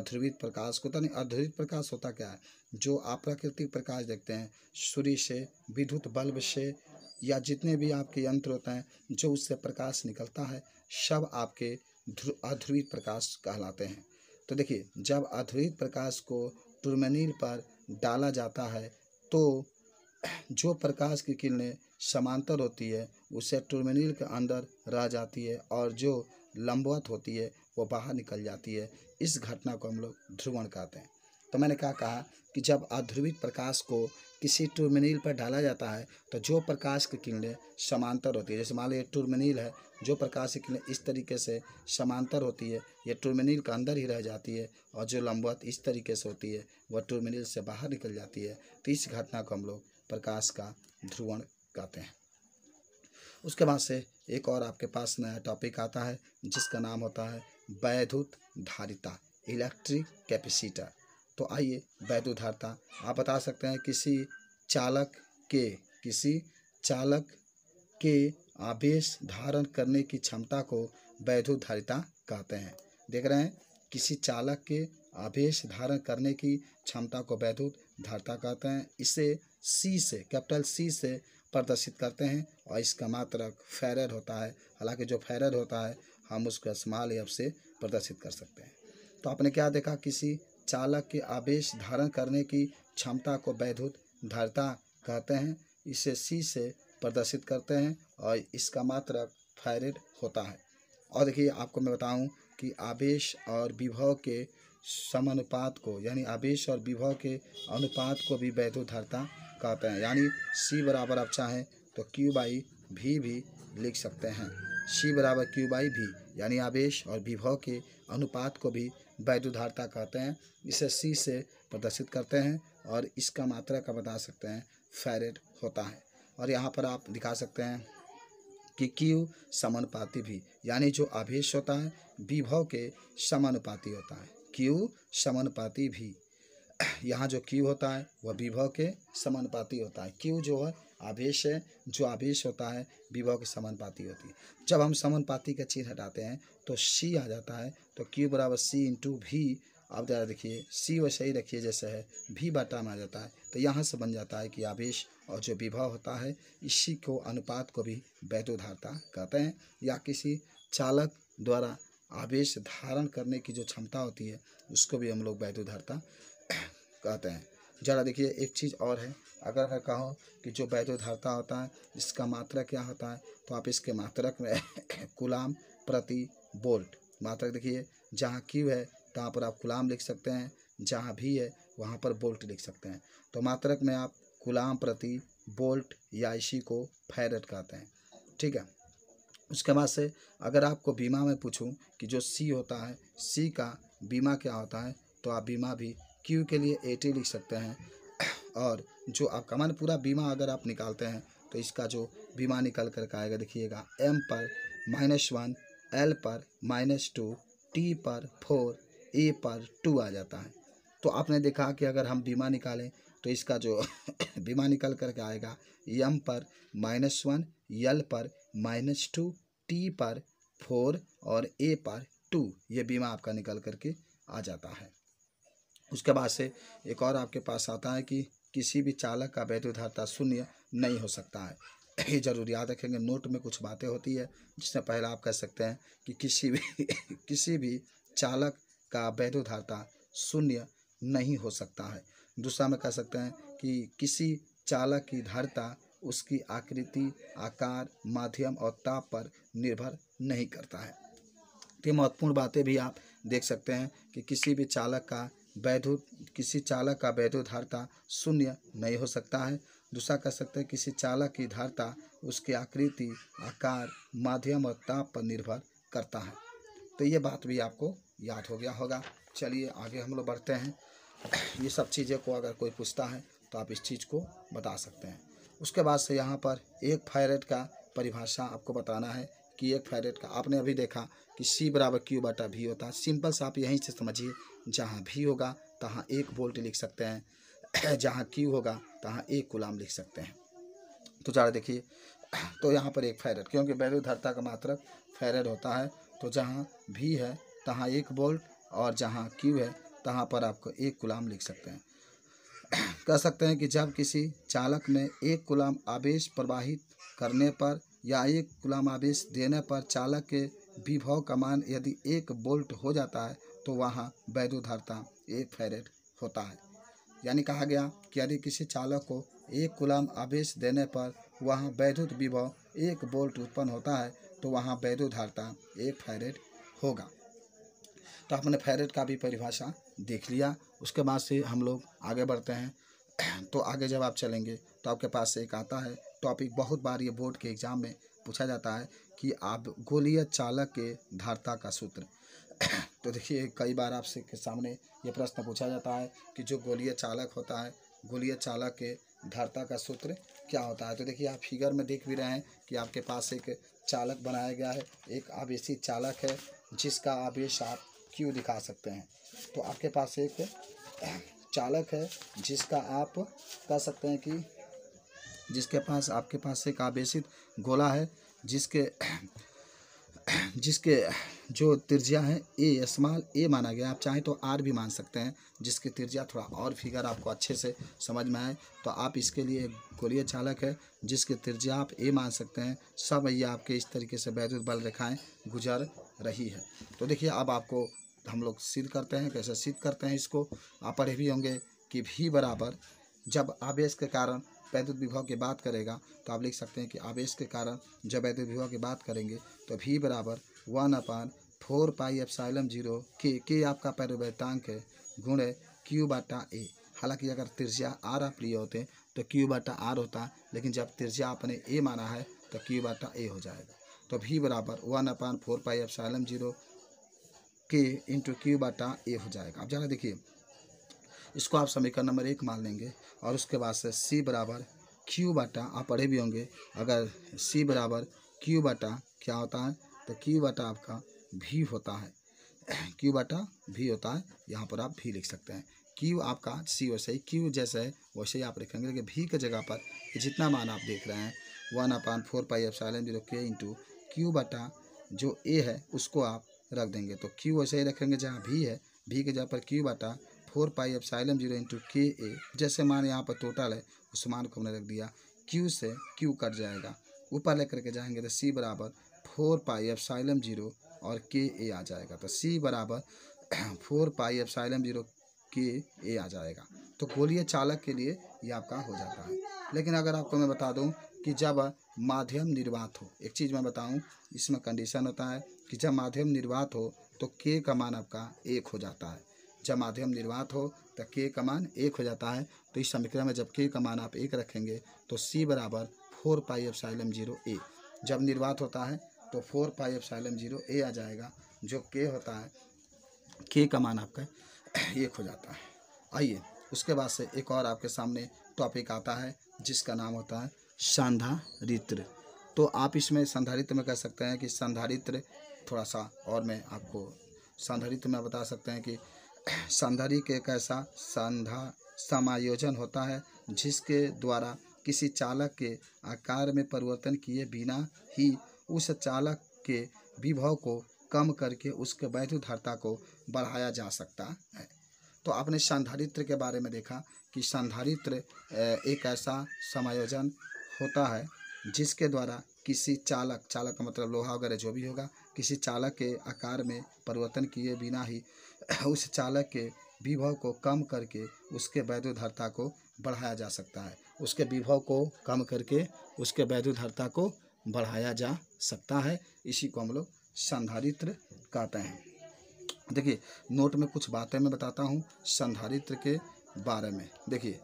ध्रुवित प्रकाश को यानी अध्रुवित प्रकाश होता क्या है जो आप प्राकृतिक प्रकाश देखते हैं सूर्य से विद्युत बल्ब से या जितने भी आपके यंत्र होते हैं जो उससे प्रकाश निकलता है सब आपके अध्रुवित प्रकाश कहलाते हैं तो देखिए जब अध्रुवित प्रकाश को टूर्मेनिल पर डाला जाता है तो जो प्रकाश की किरणें समांतर होती है उसे टूर्मेनिल के अंदर रह जाती है और जो लंबवत होती है वो बाहर निकल जाती है इस घटना को हम लोग ध्रुवण कहते हैं तो मैंने क्या कहा कि जब अध्रुवित प्रकाश को किसी टर्मिनल पर डाला जाता है तो जो प्रकाश की किरणें समांतर होती है जैसे मान लो ये टर्मिनल है जो प्रकाश की किरणें इस तरीके से समांतर होती है ये टर्मिनल के अंदर ही रह जाती है और जो लंबवत इस तरीके से होती है वह टूर्मेनिल से बाहर निकल जाती है तो इस घटना को हम लोग प्रकाश का ध्रुवण कहते हैं उसके बाद से एक और आपके पास नया टॉपिक आता है जिसका नाम होता है वैद्युत धारिता इलेक्ट्रिक कैपेसिटर तो आइए वैद्युत धारिता आप बता सकते हैं किसी चालक के किसी चालक के आवेश धारण करने की क्षमता को वैद्युत धारिता कहते हैं देख रहे हैं किसी चालक के आवेश धारण करने की क्षमता को वैद्युत धारिता कहते हैं इसे सी से कैपिटल सी से प्रदर्शित करते हैं और इसका मात्रक फेरर होता है हालांकि जो फेरर होता है हम उसको स्मॉल एफ से प्रदर्शित कर सकते हैं तो आपने क्या देखा किसी चालक के आवेश धारण करने की क्षमता को वैधुत धारता कहते हैं इसे सी से प्रदर्शित करते हैं और इसका मात्रक फेरेड होता है और देखिए आपको मैं बताऊं कि आवेश और विभव के समानुपात को यानी आवेश और विभव के अनुपात को भी वैधुत धारता कहते हैं यानी सी बराबर आप चाहें तो क्यू बाई भी भी लिख सकते हैं सी बराबर क्यू बाई भी यानी आवेश और विभव के अनुपात को भी वैद्युधारता कहते हैं इसे सी से प्रदर्शित करते हैं और इसका मात्रा का बता सकते हैं फैरेट होता है और यहाँ पर आप दिखा सकते हैं कि क्यू समानुपाती भी यानी जो आवेश होता है विभव के समानुपाती होता है क्यू समानुपाती भी यहाँ जो क्यू होता है वह विभव के समानुपाती होता है क्यू जो है आवेश है जो आवेश होता है विभव के समानुपाती होती है जब हम समानुपाती का चीज हटाते हैं तो सी आ जाता है तो क्यू बराबर सी इंटू भी आप ज़रा देखिए सी वैसे ही रखिए जैसे है भी बाटा में आ जाता है तो यहाँ से बन जाता है कि आवेश और जो विभव होता है इसी को अनुपात को भी वैधोधारता कहते हैं या किसी चालक द्वारा आवेश धारण करने की जो क्षमता होती है उसको भी हम लोग वैधोधारता कहते हैं जरा देखिए एक चीज़ और है अगर मैं कहूँ कि जो वैधोधरता होता है इसका मात्रक क्या होता है तो आप इसके मात्रक में [LAUGHS] गुलाम प्रति बोल्ट मात्रक देखिए जहाँ क्यू है तहाँ पर आप गुलाम लिख सकते हैं जहाँ भी है वहाँ पर बोल्ट लिख सकते हैं तो मात्रक में आप गुलाम प्रति बोल्ट या इसी को फैरट कहते हैं ठीक है उसके बाद से अगर आपको बीमा में पूछूँ कि जो सी होता है सी का बीमा क्या होता है तो आप बीमा भी क्यू के लिए एटी लिख सकते हैं [CLEARS THROAT] और जो आपका कमन पूरा बीमा अगर आप निकालते हैं तो इसका जो बीमा निकल कर आएगा देखिएगा एम पर माइनस वन एल पर माइनस टू टी पर फोर ए पर टू आ जाता है तो आपने देखा कि अगर हम बीमा निकालें तो इसका जो [CLEARS THROAT] बीमा निकल करके आएगा यम पर माइनस वन यल पर माइनस टू टी पर फोर और ए पर टू ये बीमा आपका निकल करके आ जाता है उसके बाद से एक और आपके पास आता है कि किसी भी चालक का वैध उधारता शून्य नहीं हो सकता है ये जरूर याद रखेंगे नोट में कुछ बातें होती है जिसमें पहला आप कह सकते हैं कि किसी भी [LAUGHS] किसी भी चालक का वैध उधारता शून्य नहीं हो सकता है दूसरा में कह सकते हैं कि किसी चालक की धारता उसकी आकृति आकार माध्यम और ताप पर निर्भर नहीं करता है तो ये महत्वपूर्ण बातें भी आप देख सकते हैं कि किसी भी चालक का वैधु किसी चालक का धारता शून्य नहीं हो सकता है दूसरा कह सकते हैं किसी चालक की धारता उसकी आकृति आकार माध्यम और ताप पर निर्भर करता है तो ये बात भी आपको याद हो गया होगा चलिए आगे हम लोग बढ़ते हैं ये सब चीज़ें को अगर कोई पूछता है तो आप इस चीज़ को बता सकते हैं उसके बाद से यहाँ पर एक फायरेट का परिभाषा आपको बताना है कि एक फायरेट का आपने अभी देखा कि सी बराबर क्यू बटा भी होता है सिंपल सा आप यहीं से समझिए जहाँ भी होगा तहाँ एक वोल्ट लिख सकते हैं [COUGHS] जहाँ क्यू होगा तहाँ एक गुलाम लिख सकते हैं तो ज़्यादा देखिए [COUGHS] तो यहाँ पर एक फैरड क्योंकि वैल्यू धरता का मात्रक फैरड होता है तो जहाँ भी है तहाँ एक बोल्ट और जहाँ क्यू है तहाँ पर आपको एक गुलाम लिख सकते हैं [COUGHS] कह सकते हैं कि जब किसी चालक में एक गुलाम आवेश प्रवाहित करने पर या एक गुलाम आवेश देने पर चालक के विभव का मान यदि एक बोल्ट हो जाता है तो वहाँ धारता एक फेरेट होता है यानी कहा गया कि यदि किसी चालक को एक गुलाम आवेश देने पर वहाँ वैद्युत विभव एक बोल्ट उत्पन्न होता है तो वहाँ धारता एक फेरेट होगा तो आपने फेरेट का भी परिभाषा देख लिया उसके बाद से हम लोग आगे बढ़ते हैं [CLEARS THROAT] तो आगे जब आप चलेंगे तो आपके पास एक आता है टॉपिक बहुत बार ये बोर्ड के एग्ज़ाम में पूछा जाता है कि आप गोलीय चालक के धारता का सूत्र [COUGHS] तो देखिए कई बार आपसे के सामने ये प्रश्न पूछा जाता है कि जो गोलीय चालक होता है गोलीय चालक के धारता का सूत्र क्या होता है तो देखिए आप फिगर में देख भी रहे हैं कि आपके पास एक चालक बनाया गया है एक आवेशी चालक है जिसका आवेश आप क्यू दिखा सकते हैं तो आपके पास एक [COUGHS] चालक है जिसका आप कह सकते हैं कि जिसके पास आपके पास एक आवेशित गोला है जिसके [CLEARS THROAT] जिसके जो त्रिज्या है ए स्मॉल ए माना गया आप चाहें तो आर भी मान सकते हैं जिसके त्रिज्या थोड़ा और फिगर आपको अच्छे से समझ में आए तो आप इसके लिए गोलीय चालक है जिसके त्रिज्या आप ए मान सकते हैं सब ये आपके इस तरीके से वैद्युत बल रेखाएं गुजर रही है तो देखिए अब आपको हम लोग सिद्ध करते हैं कैसे सिद्ध करते हैं इसको आप पढ़े भी होंगे कि भी बराबर जब आवेश के कारण वैद्युत विभाव की बात करेगा तो आप लिख सकते हैं कि आवेश के कारण जब वैद्युत विभाग की बात करेंगे तो भी बराबर one upon four pi epsilon zero K के आपका पैरवैतांक है गुणे क्यू बाटा ए हालांकि अगर त्रिज्या आर आप लिए होते तो क्यू बाटा आर होता लेकिन जब तिरजा आपने ए माना है तो क्यू बाटा ए हो जाएगा तो भी बराबर one upon four pi epsilon zero K into Q बाटा ए हो जाएगा आप जाना देखिए इसको आप समीकरण नंबर एक मान लेंगे और उसके बाद से सी बराबर क्यू बाटा आप पढ़े भी होंगे अगर सी बराबर क्यू बाटा क्या होता है तो क्यू बाटा आपका भी होता है क्यू बाटा भी होता है यहाँ पर आप भी लिख सकते हैं क्यू आपका सी वैसे ही क्यू जैसे है वैसे ही आप लिखेंगे लेकिन भी के जगह पर जितना मान आप देख रहे हैं one upon four pi epsilon zero K into Q बाटा जो ए है उसको आप रख देंगे तो क्यू वैसे ही रखेंगे जहाँ भी है भी के जगह पर क्यू बाटा four pi epsilon zero into K A जैसे मान यहाँ पर टोटल है उस मान को हमने रख दिया क्यू से क्यू कट जाएगा ऊपर लेकर के जाएंगे तो सी बराबर four pi epsilon zero और के ए आ जाएगा तो सी बराबर four [CLEARS THROAT] pi epsilon zero K A आ जाएगा तो गोलीय चालक के लिए ये आपका हो जाता है लेकिन अगर आपको मैं बता दूँ कि जब माध्यम निर्वात हो एक चीज़ मैं बताऊँ इसमें कंडीशन होता है कि जब माध्यम निर्वात हो तो के का मान आपका एक हो जाता है जब माध्यम निर्वात हो तो के का मान एक हो जाता है तो इस समीकरण में जब के का मान आप एक रखेंगे तो सी बराबर four pi epsilon zero A जब निर्वात होता है तो four pi epsilon zero A आ जाएगा जो के होता है के का मान आपका [CLEARS THROAT] एक हो जाता है आइए उसके बाद से एक और आपके सामने टॉपिक आता है जिसका नाम होता है संधारित्र तो आप इसमें संधारित्र में कह सकते हैं कि संधारित्र थोड़ा सा और मैं आपको संधारित्र में बता सकते हैं कि सौंदर्य के एक ऐसा सांधा समायोजन होता है जिसके द्वारा किसी चालक के आकार में परिवर्तन किए बिना ही उस चालक के विभव को कम करके उसके वैध धारता को बढ़ाया जा सकता है तो आपने सांधारित्र के बारे में देखा कि सांधारित्र एक ऐसा समायोजन होता है जिसके द्वारा किसी चालक चालक का मतलब लोहा वगैरह जो भी होगा किसी चालक के आकार में परिवर्तन किए बिना ही [COUGHS] उस चालक के विभव को कम करके उसके वैधुधरता को बढ़ाया जा सकता है उसके विभव को कम करके उसके वैधुधरता को बढ़ाया जा सकता है इसी को हम लोग संधारित्र कहते हैं देखिए नोट में कुछ बातें मैं बताता हूँ संधारित्र के बारे में देखिए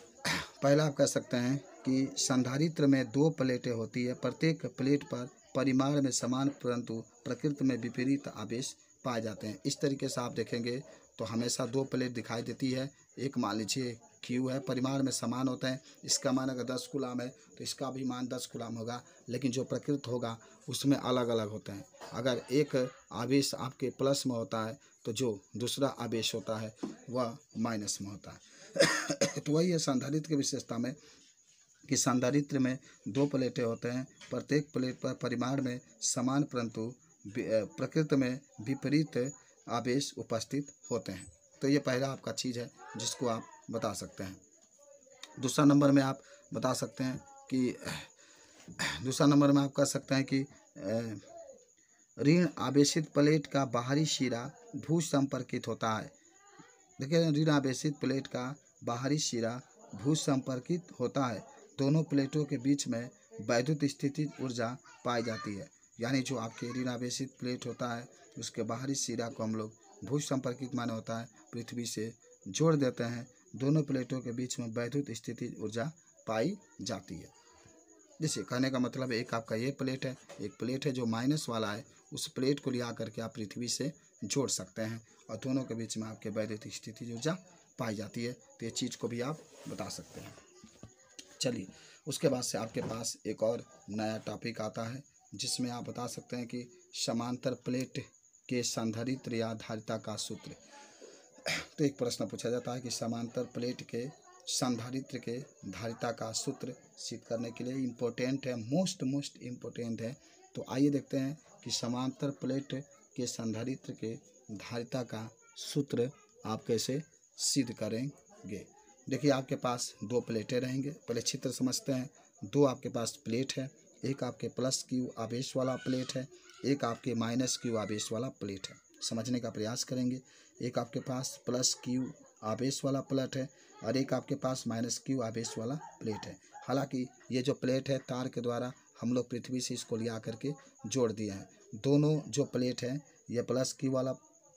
[COUGHS] पहला आप कह सकते हैं कि संधारित्र में दो प्लेटें होती है प्रत्येक प्लेट पर परिमाण में समान परंतु प्रकृति में विपरीत आवेश पाए जाते हैं इस तरीके से आप देखेंगे तो हमेशा दो प्लेट दिखाई देती है एक मान लीजिए क्यू है परिमाण में समान होते हैं इसका मान अगर दस गुलाम है तो इसका भी मान दस गुलाम होगा लेकिन जो प्रकृत होगा उसमें अलग अलग होते हैं अगर एक आवेश आपके प्लस में होता है तो जो दूसरा आवेश होता है वह माइनस में होता है [COUGHS] तो वही है संधारित्र की विशेषता में कि संधारित्र में दो प्लेटें होते हैं प्रत्येक प्लेट पर परिमाण में समान परंतु प्रकृति में विपरीत आवेश उपस्थित होते हैं तो ये पहला आपका चीज़ है जिसको आप बता सकते हैं दूसरा नंबर में आप बता सकते हैं कि दूसरा नंबर में आप कह सकते हैं कि ऋण आवेशित प्लेट का बाहरी शिरा भू संपर्कित होता है देखिए ऋण आवेशित प्लेट का बाहरी शिरा भू संपर्कित होता है दोनों प्लेटों के बीच में वैद्युत स्थिति ऊर्जा पाई जाती है यानी जो आपके ऋणावेशित प्लेट होता है उसके बाहरी सिरा को हम लोग भू संपर्कित माने होता है पृथ्वी से जोड़ देते हैं दोनों प्लेटों के बीच में वैद्युत स्थिति ऊर्जा पाई जाती है जैसे कहने का मतलब एक आपका ये प्लेट है एक प्लेट है जो माइनस वाला है उस प्लेट को लिया करके आप पृथ्वी से जोड़ सकते हैं और दोनों के बीच में आपके वैद्युत स्थिति ऊर्जा पाई जाती है तो ये चीज़ को भी आप बता सकते हैं चलिए उसके बाद से आपके पास एक और नया टॉपिक आता है जिसमें आप बता सकते हैं कि समांतर प्लेट के संधारित्र या धारिता का सूत्र तो एक प्रश्न पूछा जाता है कि समांतर प्लेट के संधारित्र के धारिता का सूत्र सिद्ध करने के लिए इम्पोर्टेंट है मोस्ट मोस्ट इम्पोर्टेंट है तो आइए देखते हैं कि समांतर प्लेट के संधारित्र के धारिता का सूत्र आप कैसे सिद्ध करेंगे देखिए आपके पास दो प्लेटें रहेंगे पहले चित्र समझते हैं दो आपके पास प्लेट है एक आपके प्लस क्यू आवेश वाला प्लेट है एक आपके माइनस क्यू आवेश वाला प्लेट है समझने का प्रयास करेंगे एक आपके पास प्लस क्यू आवेश वाला प्लेट है और एक आपके पास माइनस क्यू आवेश वाला प्लेट है हालांकि ये जो प्लेट है तार के द्वारा हम लोग पृथ्वी से इसको लिया करके जोड़ दिए हैं दोनों जो प्लेट हैं ये प्लस क्यू वाला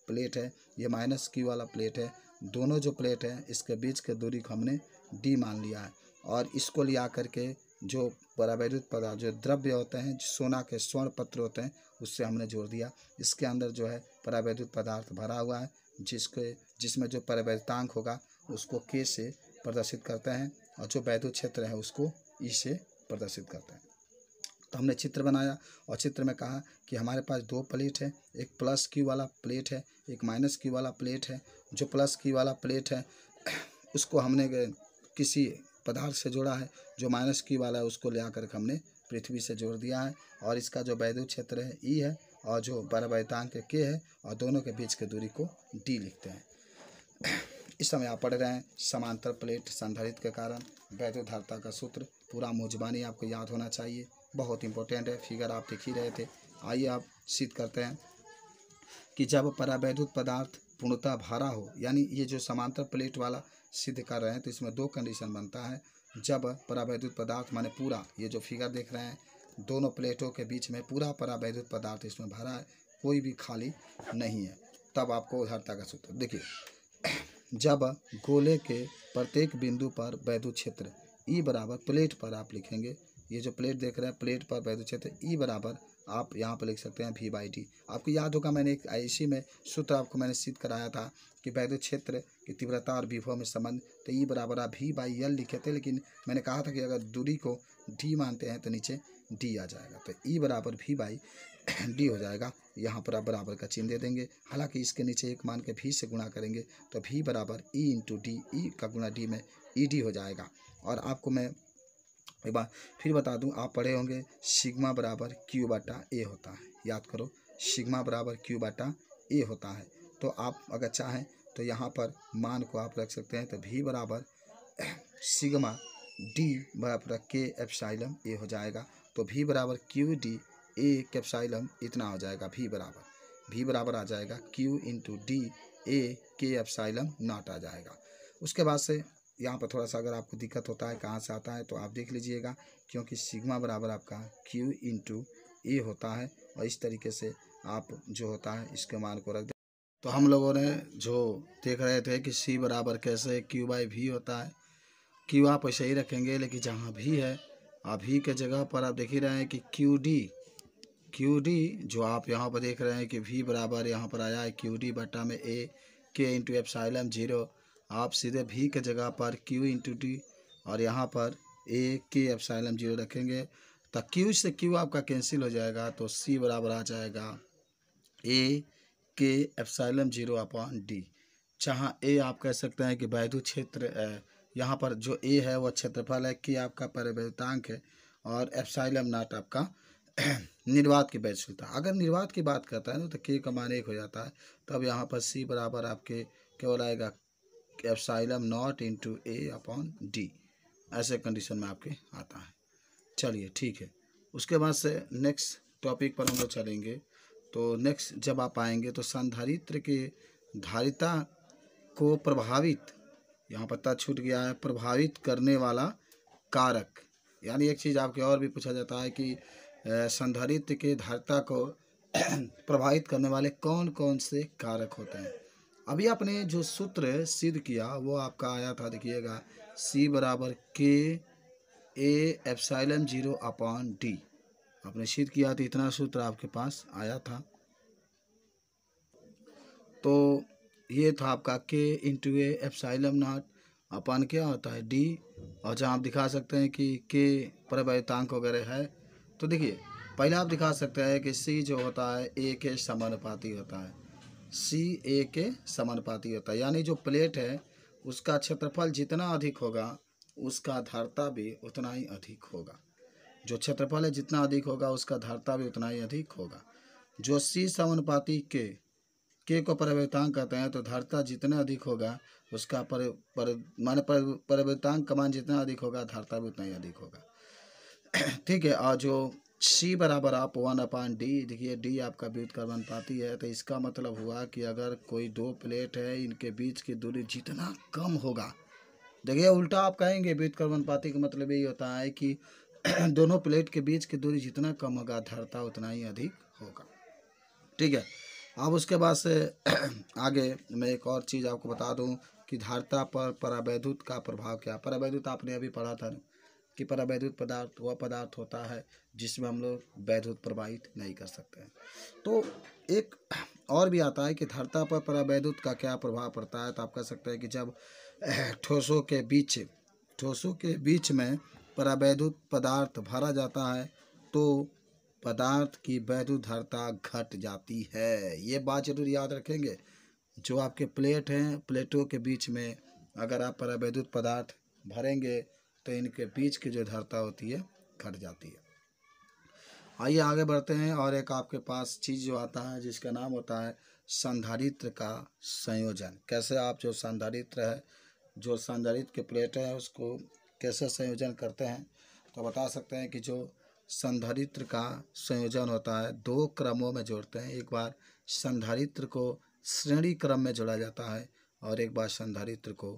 प्लेट है ये माइनस क्यू वाला प्लेट है दोनों जो प्लेट है इसके बीच के दूरी को हमने डी मान लिया है और इसको लिया करके जो परावैद्युत पदार्थ जो द्रव्य होते हैं सोना के स्वर्ण पत्र होते हैं उससे हमने जोड़ दिया इसके अंदर जो है परावैद्युत पदार्थ भरा हुआ है जिसके जिसमें जो परवैद्यतांक होगा उसको के से प्रदर्शित करते हैं और जो वैद्युत क्षेत्र है उसको ई से प्रदर्शित करते हैं तो हमने चित्र बनाया और चित्र में कहा कि हमारे पास दो प्लेट है एक प्लस क्यू वाला प्लेट है एक माइनस क्यू वाला प्लेट है जो प्लस क्यू वाला प्लेट है उसको हमने किसी पदार्थ से जुड़ा है जो माइनस की वाला है उसको ले आकर हमने पृथ्वी से जोड़ दिया है और इसका जो वैद्यु क्षेत्र है ई है और जो परवैतांक के है और दोनों के बीच के दूरी को डी लिखते हैं इस समय आप पढ़ रहे हैं समांतर प्लेट संधारित के कारण वैद्युधारता का सूत्र पूरा मोजबानी आपको याद होना चाहिए बहुत इंपॉर्टेंट है फिगर आप दिख ही रहे थे आइए आप सिद्ध करते हैं कि जब परावैद्युत पदार्थ पूर्णता भरा हो यानी ये जो समांतर प्लेट वाला सिद्ध कर रहे हैं तो इसमें दो कंडीशन बनता है जब परावैद्युत पदार्थ माने पूरा ये जो फिगर देख रहे हैं दोनों प्लेटों के बीच में पूरा परावैद्युत पदार्थ इसमें भरा है कोई भी खाली नहीं है तब आपको उधरता का सूत्र देखिए जब गोले के प्रत्येक बिंदु पर वैद्युत क्षेत्र ई e बराबर प्लेट पर आप लिखेंगे ये जो प्लेट देख रहे हैं प्लेट पर वैद्युत क्षेत्र ई e बराबर आप यहाँ पर लिख सकते हैं भी बाई डी आपको याद होगा मैंने एक इसी में सूत्र आपको मैंने सिद्ध कराया था कि वैद्य क्षेत्र की तीव्रता और विभव में संबंध तो ई e बराबर आप भी बाई एल लिखे थे लेकिन मैंने कहा था कि अगर दूरी को डी मानते हैं तो नीचे डी आ जाएगा तो ई e बराबर भी बाई डी हो जाएगा यहाँ पर आप बराबर का चिन्ह दे देंगे हालांकि इसके नीचे एक मान के भी से गुणा करेंगे तो भी बराबर ई इंटू डी ई का गुणा डी में ई e डी हो जाएगा और आपको मैं एक बार फिर बता दूं आप पढ़े होंगे सिग्मा बराबर क्यू बाटा ए होता है याद करो सिग्मा बराबर क्यू बाटा ए होता है तो आप अगर चाहें तो यहाँ पर मान को आप रख सकते हैं तो भी बराबर सिग्मा डी बराबर के एप्साइलम ए हो जाएगा तो भी बराबर क्यू डी ए कैप्साइलम इतना हो जाएगा भी बराबर भी बराबर आ जाएगा क्यू इंटू डी ए के एप्साइलम नॉट आ जाएगा उसके बाद से यहाँ पर थोड़ा सा अगर आपको दिक्कत होता है कहाँ से आता है तो आप देख लीजिएगा क्योंकि सिग्मा बराबर आपका क्यू इंटू ए होता है और इस तरीके से आप जो होता है इसके मान को रख दे तो हम लोगों ने जो देख रहे थे कि सी बराबर कैसे क्यू बाई भी होता है क्यू आप ऐसे ही रखेंगे लेकिन जहाँ भी है अभी के जगह पर आप देख ही रहे हैं कि क्यू डी क्यू डी जो आप यहाँ पर देख रहे हैं कि वी बराबर यहाँ पर आया है क्यू डी बटा में ए के इंटू एफ साइलम जीरो आप सीधे भी के जगह पर क्यू इंटू टी और यहाँ पर ए के एफसाइलम जीरो रखेंगे तो क्यू से क्यू आपका कैंसिल हो जाएगा तो सी बराबर आ जाएगा ए के एफसाइलम जीरो अपॉन डी जहाँ ए आप कह सकते हैं कि वैधु क्षेत्र है यहाँ पर जो ए है वह क्षेत्रफल है कि आपका परिवर्तांक है और एफसाइलम नाट आपका [CLEARS THROAT] निर्वात की है अगर निर्वात की बात करता है ना तो के का मान एक हो जाता है तब यहाँ पर सी बराबर आपके केवल आएगा epsilon naught into A upon D ऐसे कंडीशन में आपके आता है चलिए ठीक है उसके बाद से नेक्स्ट टॉपिक पर हम लोग चलेंगे तो नेक्स्ट जब आप आएंगे तो संधारित्र के धारिता को प्रभावित यहाँ पता छूट गया है प्रभावित करने वाला कारक यानी एक चीज़ आपके और भी पूछा जाता है कि संधारित्र के धारिता को [CLEARS THROAT] प्रभावित करने वाले कौन कौन से कारक होते हैं अभी आपने जो सूत्र सिद्ध किया वो आपका आया था देखिएगा सी बराबर K A epsilon zero upon D आपने सिद्ध किया तो इतना सूत्र आपके पास आया था तो ये था आपका के इंटू ए एफसाइलम नॉट अपान क्या होता है डी और जहाँ आप दिखा सकते हैं कि के प्रवैतांक वगैरह है तो देखिए पहले आप दिखा सकते हैं कि सी जो होता है ए के समानुपाती होता है सी ए के समानुपाती होता है यानी जो प्लेट है उसका क्षेत्रफल जितना अधिक होगा उसका धारता भी उतना ही अधिक होगा जो क्षेत्रफल है जितना अधिक होगा उसका धारता भी उतना ही अधिक होगा जो सी समानुपाती के के को परिवृत्तांक कहते हैं तो धारता जितना अधिक होगा उसका पर, पर मान परिवृत्तांक का मान जितना अधिक होगा धारता भी उतना ही अधिक होगा [CLEARS THROAT] ठीक है और जो सी बराबर आप वन अपान डी देखिए डी आपका व्युतकर्म पाती है तो इसका मतलब हुआ कि अगर कोई दो प्लेट है इनके बीच की दूरी जितना कम होगा देखिए उल्टा आप कहेंगे व्युतकर्म पाती का मतलब यही होता है कि [CLEARS THROAT] दोनों प्लेट के बीच की दूरी जितना कम होगा धरता उतना ही अधिक होगा ठीक है अब उसके बाद से [CLEARS THROAT] आगे मैं एक और चीज़ आपको बता दूँ कि धारता पर परावैद्युत का प्रभाव क्या परावैद्युत आपने अभी पढ़ा था ना कि परावैद्युत पदार्थ वह पदार्थ होता है जिसमें हम लोग वैद्युत प्रवाहित नहीं कर सकते हैं तो एक और भी आता है कि धरता पर परावैद्युत का क्या प्रभाव पड़ता है तो आप कह सकते हैं कि जब [CLEARS THROAT] ठोसों के बीच ठोसों के बीच में परावैद्युत पदार्थ भरा जाता है तो पदार्थ की वैद्युत धरता घट जाती है ये बात जरूर याद रखेंगे जो आपके प्लेट हैं प्लेटों के बीच में अगर आप परावैद्युत पदार्थ भरेंगे तो इनके बीच की जो धरता होती है घट जाती है आइए आगे बढ़ते हैं और एक आपके पास चीज़ जो आता है जिसका नाम होता है संधारित्र का संयोजन कैसे आप जो संधारित्र है जो संधारित्र के प्लेट है उसको कैसे संयोजन करते हैं तो बता सकते हैं कि जो संधारित्र का संयोजन होता है दो क्रमों में जोड़ते हैं एक बार संधारित्र को श्रेणी क्रम में जोड़ा जाता है और एक बार संधारित्र को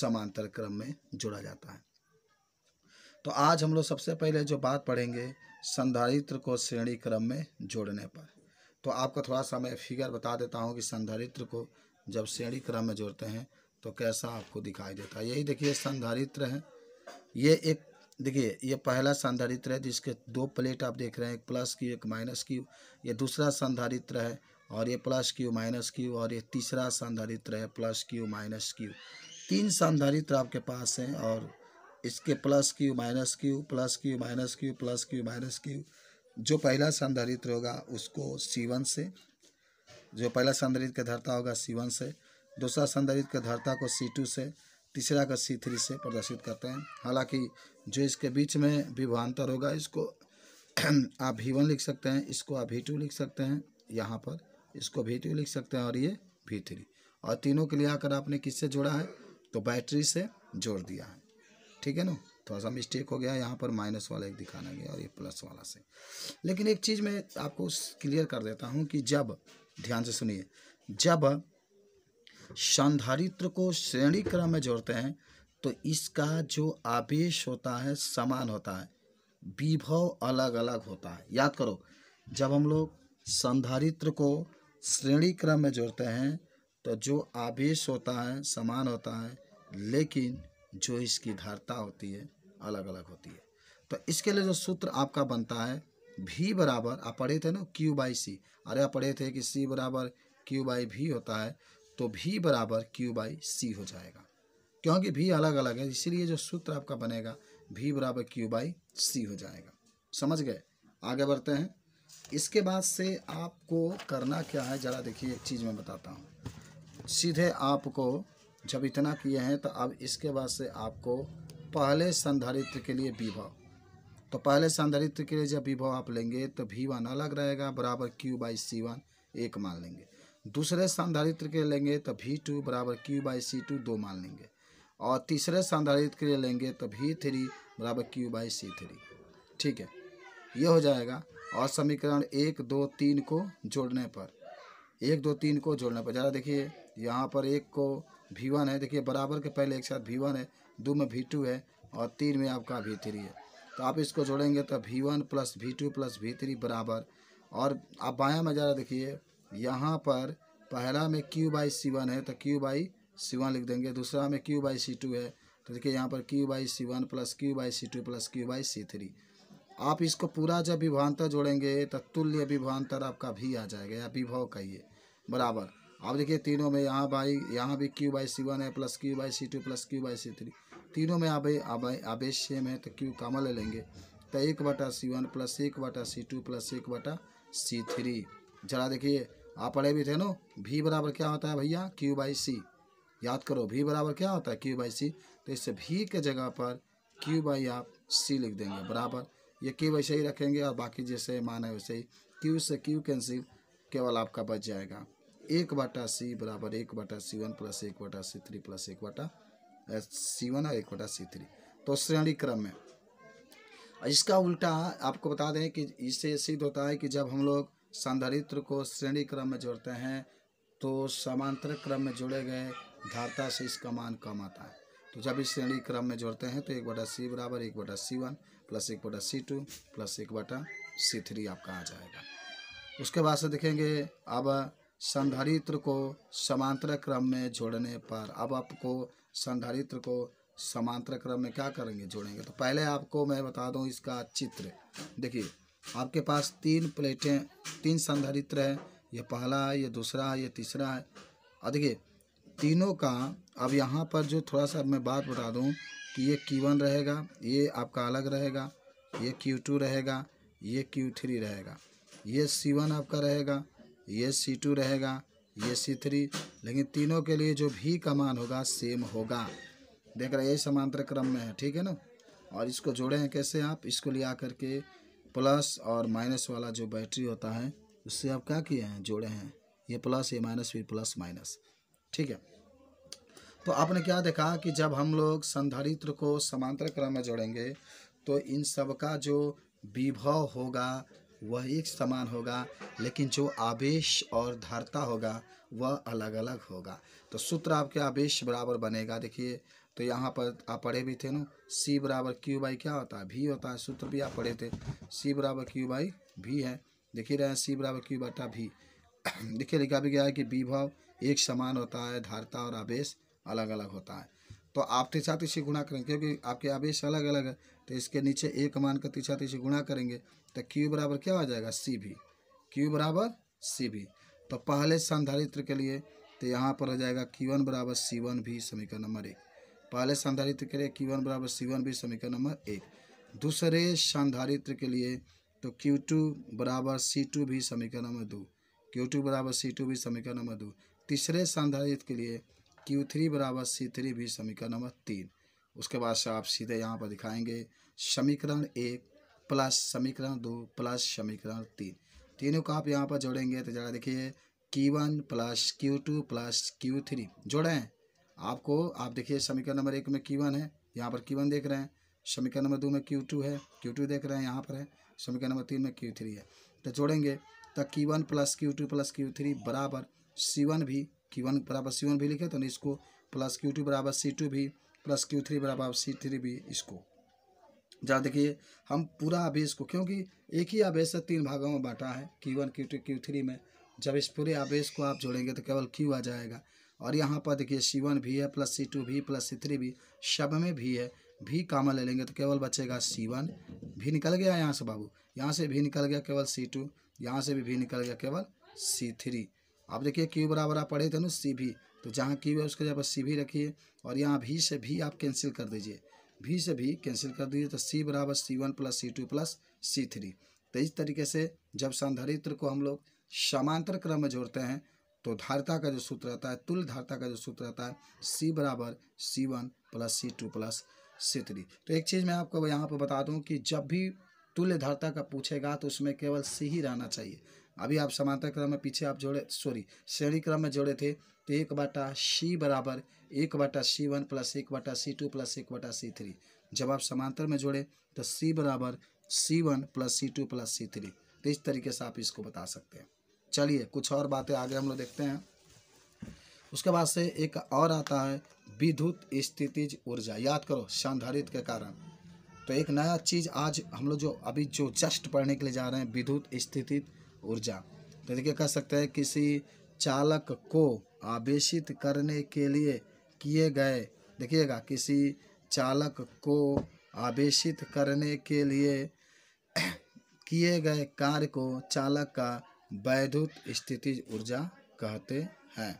समांतर क्रम में जोड़ा जाता है तो आज हम लोग सबसे पहले जो बात पढ़ेंगे संधारित्र को श्रेणी क्रम में जोड़ने पर तो आपको थोड़ा सा मैं फिगर बता देता हूँ कि संधारित्र को जब श्रेणी क्रम में जोड़ते हैं तो कैसा आपको दिखाई देता है यही देखिए संधारित्र है ये एक देखिए ये पहला संधारित्र है जिसके दो प्लेट आप देख रहे हैं एक प्लस की एक माइनस की ये दूसरा संधारित्र है और ये प्लस क्यू माइनस क्यू और ये तीसरा संधारित्र है प्लस क्यू माइनस क्यू तीन संधारित्र आपके पास हैं और इसके plus Q minus Q plus Q minus Q plus Q minus Q जो पहला संधारित्र होगा उसको सीवन से जो पहला संधारित्र का धरता होगा सीवन से दूसरा संधारित्र का धरता को सी टू से तीसरा का सी थ्री से प्रदर्शित करते हैं हालांकि जो इसके बीच में विभांतर होगा इसको [CLEARS THROAT] आप भी वन लिख सकते हैं इसको आप भी टू लिख सकते हैं यहाँ पर इसको भी टू लिख सकते हैं और ये भी थ्री और तीनों के लिए आकर आपने किससे जोड़ा है तो बैटरी से जोड़ दिया है ठीक है ना थोड़ा सा मिस्टेक हो गया यहाँ पर माइनस वाला एक दिखाना गया और ये प्लस वाला से लेकिन एक चीज़ मैं आपको क्लियर कर देता हूँ कि जब ध्यान से सुनिए जब संधारित्र को श्रेणी क्रम में जोड़ते हैं तो इसका जो आवेश होता है समान होता है विभव अलग अलग होता है याद करो जब हम लोग संधारित्र को श्रेणी क्रम में जोड़ते हैं तो जो आवेश होता है समान होता है लेकिन जो इसकी धारता होती है अलग अलग होती है तो इसके लिए जो सूत्र आपका बनता है भी बराबर आप पढ़े थे ना क्यू बाई सी अरे आप पढ़े थे कि सी बराबर क्यू बाई भी होता है तो भी बराबर क्यू बाई सी हो जाएगा क्योंकि भी अलग अलग है इसीलिए जो सूत्र आपका बनेगा भी बराबर क्यू बाई सी हो जाएगा समझ गए आगे बढ़ते हैं इसके बाद से आपको करना क्या है ज़रा देखिए एक चीज़ मैं बताता हूँ सीधे आपको जब इतना किए हैं तो अब इसके बाद से आपको पहले संधारित्र के लिए विभव तो पहले संधारित्र के लिए जब विभव आप लेंगे तो भी वन अलग रहेगा बराबर क्यू बाई सी वन एक मान लेंगे दूसरे संधारित्र के लेंगे तो भी टू बराबर क्यू बाई सी टू दो मान लेंगे और तीसरे संधारित्र के लिए लेंगे तो भी थ्री बराबर क्यू बाई सी थ्री ठीक है ये हो जाएगा और समीकरण एक दो तीन को जोड़ने पर एक दो तीन को जोड़ने पर ज़रा देखिए यहाँ पर एक को भी वन है देखिए बराबर के पहले एक साथ भी वन है दो में भी टू है और तीन में आपका भी थ्री है तो आप इसको जोड़ेंगे तो V one plus V two plus V three बराबर और आप बाया में ज़रा देखिए यहाँ पर पहला में क्यू बाई सी वन है तो क्यू बाई सी वन लिख देंगे दूसरा में क्यू बाई सी टू है तो देखिए यहाँ पर Q by C one plus Q by C two plus Q by C three आप इसको पूरा जब विभांतर जोड़ेंगे तो तुल्य विभांतर आपका भी आ जाएगा या विभव कहिए बराबर अब देखिए तीनों में यहाँ बाई यहाँ भी क्यू बाई सी वन है plus Q by C two plus Q by C three तीनों में अब आवेश सेम है तो क्यू कामा ले लेंगे तो एक बटा सी वन प्लस एक बटा सी टू प्लस एक बटा सी थ्री जरा देखिए आप पढ़े भी थे नो भी बराबर क्या होता है भैया क्यू बाई सी याद करो भी बराबर क्या होता है क्यू बाई सी तो इससे भी के जगह पर क्यू बाई आप सी लिख देंगे बराबर ये क्यू वैसे ही रखेंगे और बाकी जैसे मान है वैसे ही क्यू से क्यू कैंसिल केवल आपका बच जाएगा एक बाटा सी बराबर एक बाटा सी वन प्लस एक बाटा सी थ्री प्लस एक बाटा सी वन और एक बाटा सी थ्री तो श्रेणी क्रम में इसका उल्टा आपको बता दें कि इससे सिद्ध होता है कि जब हम लोग संधारित्र को श्रेणी क्रम में जोड़ते हैं तो समांतर क्रम में जोड़े गए धारता से इसका मान कम आता है तो जब इस श्रेणी क्रम में जोड़ते हैं तो एक बटा सी बराबर एक बटा सी वन प्लस एक बटा सी टू प्लस एक बटा सी थ्री आपका आ जाएगा उसके बाद से देखेंगे अब संधारित्र को समांतर क्रम में जोड़ने पर अब आपको संधारित्र को समांतर क्रम में क्या करेंगे जोड़ेंगे तो पहले आपको मैं बता दूं इसका चित्र देखिए आपके पास तीन प्लेटें तीन संधारित्र है ये पहला है ये दूसरा है ये तीसरा है और देखिए तीनों का अब यहाँ पर जो थोड़ा सा मैं बात बता दूँ कि ये वन रहेगा ये आपका अलग रहेगा ये टू रहेगा ये थ्री रहेगा ये वन आपका रहेगा ये सी टू रहेगा ये सी थ्री लेकिन तीनों के लिए जो भी कमान होगा सेम होगा देख रहे यही समांतर क्रम में है ठीक है ना और इसको जोड़े हैं कैसे आप इसको ले आकर के प्लस और माइनस वाला जो बैटरी होता है उससे आप क्या किए हैं जोड़े हैं ये प्लस ये माइनस ये प्लस माइनस ठीक है तो आपने क्या देखा कि जब हम लोग संधारित्र को समांतर क्रम में जोड़ेंगे तो इन सब का जो विभव होगा वह एक समान होगा लेकिन जो आवेश और धारता होगा वह अलग अलग होगा तो सूत्र आपके आवेश बराबर बनेगा देखिए तो यहाँ पर आप पढ़े भी थे ना सी बराबर क्यू बाई क्या होता है भी होता है सूत्र भी आप पढ़े थे सी बराबर क्यू बाई भी है देखिए रहे हैं सी बराबर क्यू बटा भी [COUGHS] देखिए लिखा भी गया है कि विभव एक समान होता है धारता और आवेश अलग अलग होता है तो आप तिछा तिछी गुणा करेंगे क्योंकि आपके आवेश अलग अलग है तो इसके नीचे एक मान का तिछा तिछी गुणा करेंगे तो Q बराबर क्या आ जाएगा सी भी क्यू बराबर सी भी तो पहले संधारित्र के लिए तो यहाँ पर हो जाएगा Q1 वन बराबर सी वन भी समीकरण नंबर एक पहले संधारित्र के लिए Q1 वन बराबर सी वन भी समीकरण नंबर एक दूसरे संधारित्र के लिए तो Q2 टू बराबर सी टू भी समीकरण नंबर दो Q2 टू बराबर सी टू भी समीकरण नंबर दो तीसरे संधारित्र के लिए Q3 थ्री बराबर सी थ्री भी समीकरण नंबर तीन उसके बाद से आप सीधे यहाँ पर दिखाएंगे समीकरण एक प्लस समीकरण दो प्लस समीकरण तीन तीनों को आप यहाँ पर जोड़ेंगे तो जरा देखिए Q1 one plus Q two plus Q three जोड़ें आपको आप देखिए समीकरण नंबर एक में Q1 है यहाँ पर Q1 देख रहे हैं समीकरण नंबर दो में Q2 है Q2 देख रहे हैं यहाँ पर है समीकरण नंबर तीन में Q3 है तो जोड़ेंगे तो Q1 one plus Q two plus Q three बराबर C one V Q one बराबर सी वन भी लिखे तो इसको प्लस क्यू टू बराबर C two V plus Q three बराबर सी थ्री भी इसको जहाँ देखिए हम पूरा आवेश को क्योंकि एक ही आवेश है तीन भागों में बांटा है Q one Q two Q three में जब इस पूरे आवेश को आप जोड़ेंगे तो केवल क्यू आ जाएगा और यहाँ पर देखिए सी वन भी है plus C two V plus C three V सब में भी है भी कामा ले लेंगे तो केवल बचेगा सी वन भी निकल गया यहाँ से बाबू यहाँ से भी निकल गया केवल सी टू यहाँ से भी भी निकल गया केवल सी थ्री आप देखिए क्यू बराबर आप पढ़े थे ना सी भी तो जहाँ क्यू है उसके जगह पर सी भी रखिए और यहाँ भी से भी आप कैंसिल कर दीजिए भी से भी कैंसिल कर दीजिए तो सी बराबर C one plus C two plus C three तो इस तरीके से जब संधारित्र को हम लोग समांतर क्रम में जोड़ते हैं तो धारता का जो सूत्र रहता है तुल धारता का जो सूत्र रहता है सी बराबर C one plus C two plus C three तो एक चीज़ मैं आपको यहाँ पर बता दूँ कि जब भी तुल्य धारता का पूछेगा तो उसमें केवल सी ही रहना चाहिए अभी आप समांतर क्रम में पीछे आप जोड़े सॉरी श्रेणी क्रम में जोड़े थे तो एक बाटा सी बराबर एक बटा सी वन प्लस एक बटा सी टू प्लस एक बटा सी थ्री जब आप समांतर में जोड़ें तो सी बराबर C one plus C two plus C three तो इस तरीके से आप इसको बता सकते हैं चलिए कुछ और बातें आगे हम लोग देखते हैं उसके बाद से एक और आता है विद्युत स्थितिज ऊर्जा याद करो संधारित के कारण तो एक नया चीज़ आज हम लोग जो अभी जो जस्ट पढ़ने के लिए जा रहे हैं विद्युत स्थितिज ऊर्जा तो देखिए कह सकते हैं किसी चालक को आवेशित करने के लिए किए गए देखिएगा किसी चालक को आवेशित करने के लिए [CLEARS THROAT] किए गए कार्य को चालक का वैद्युत स्थिति ऊर्जा कहते हैं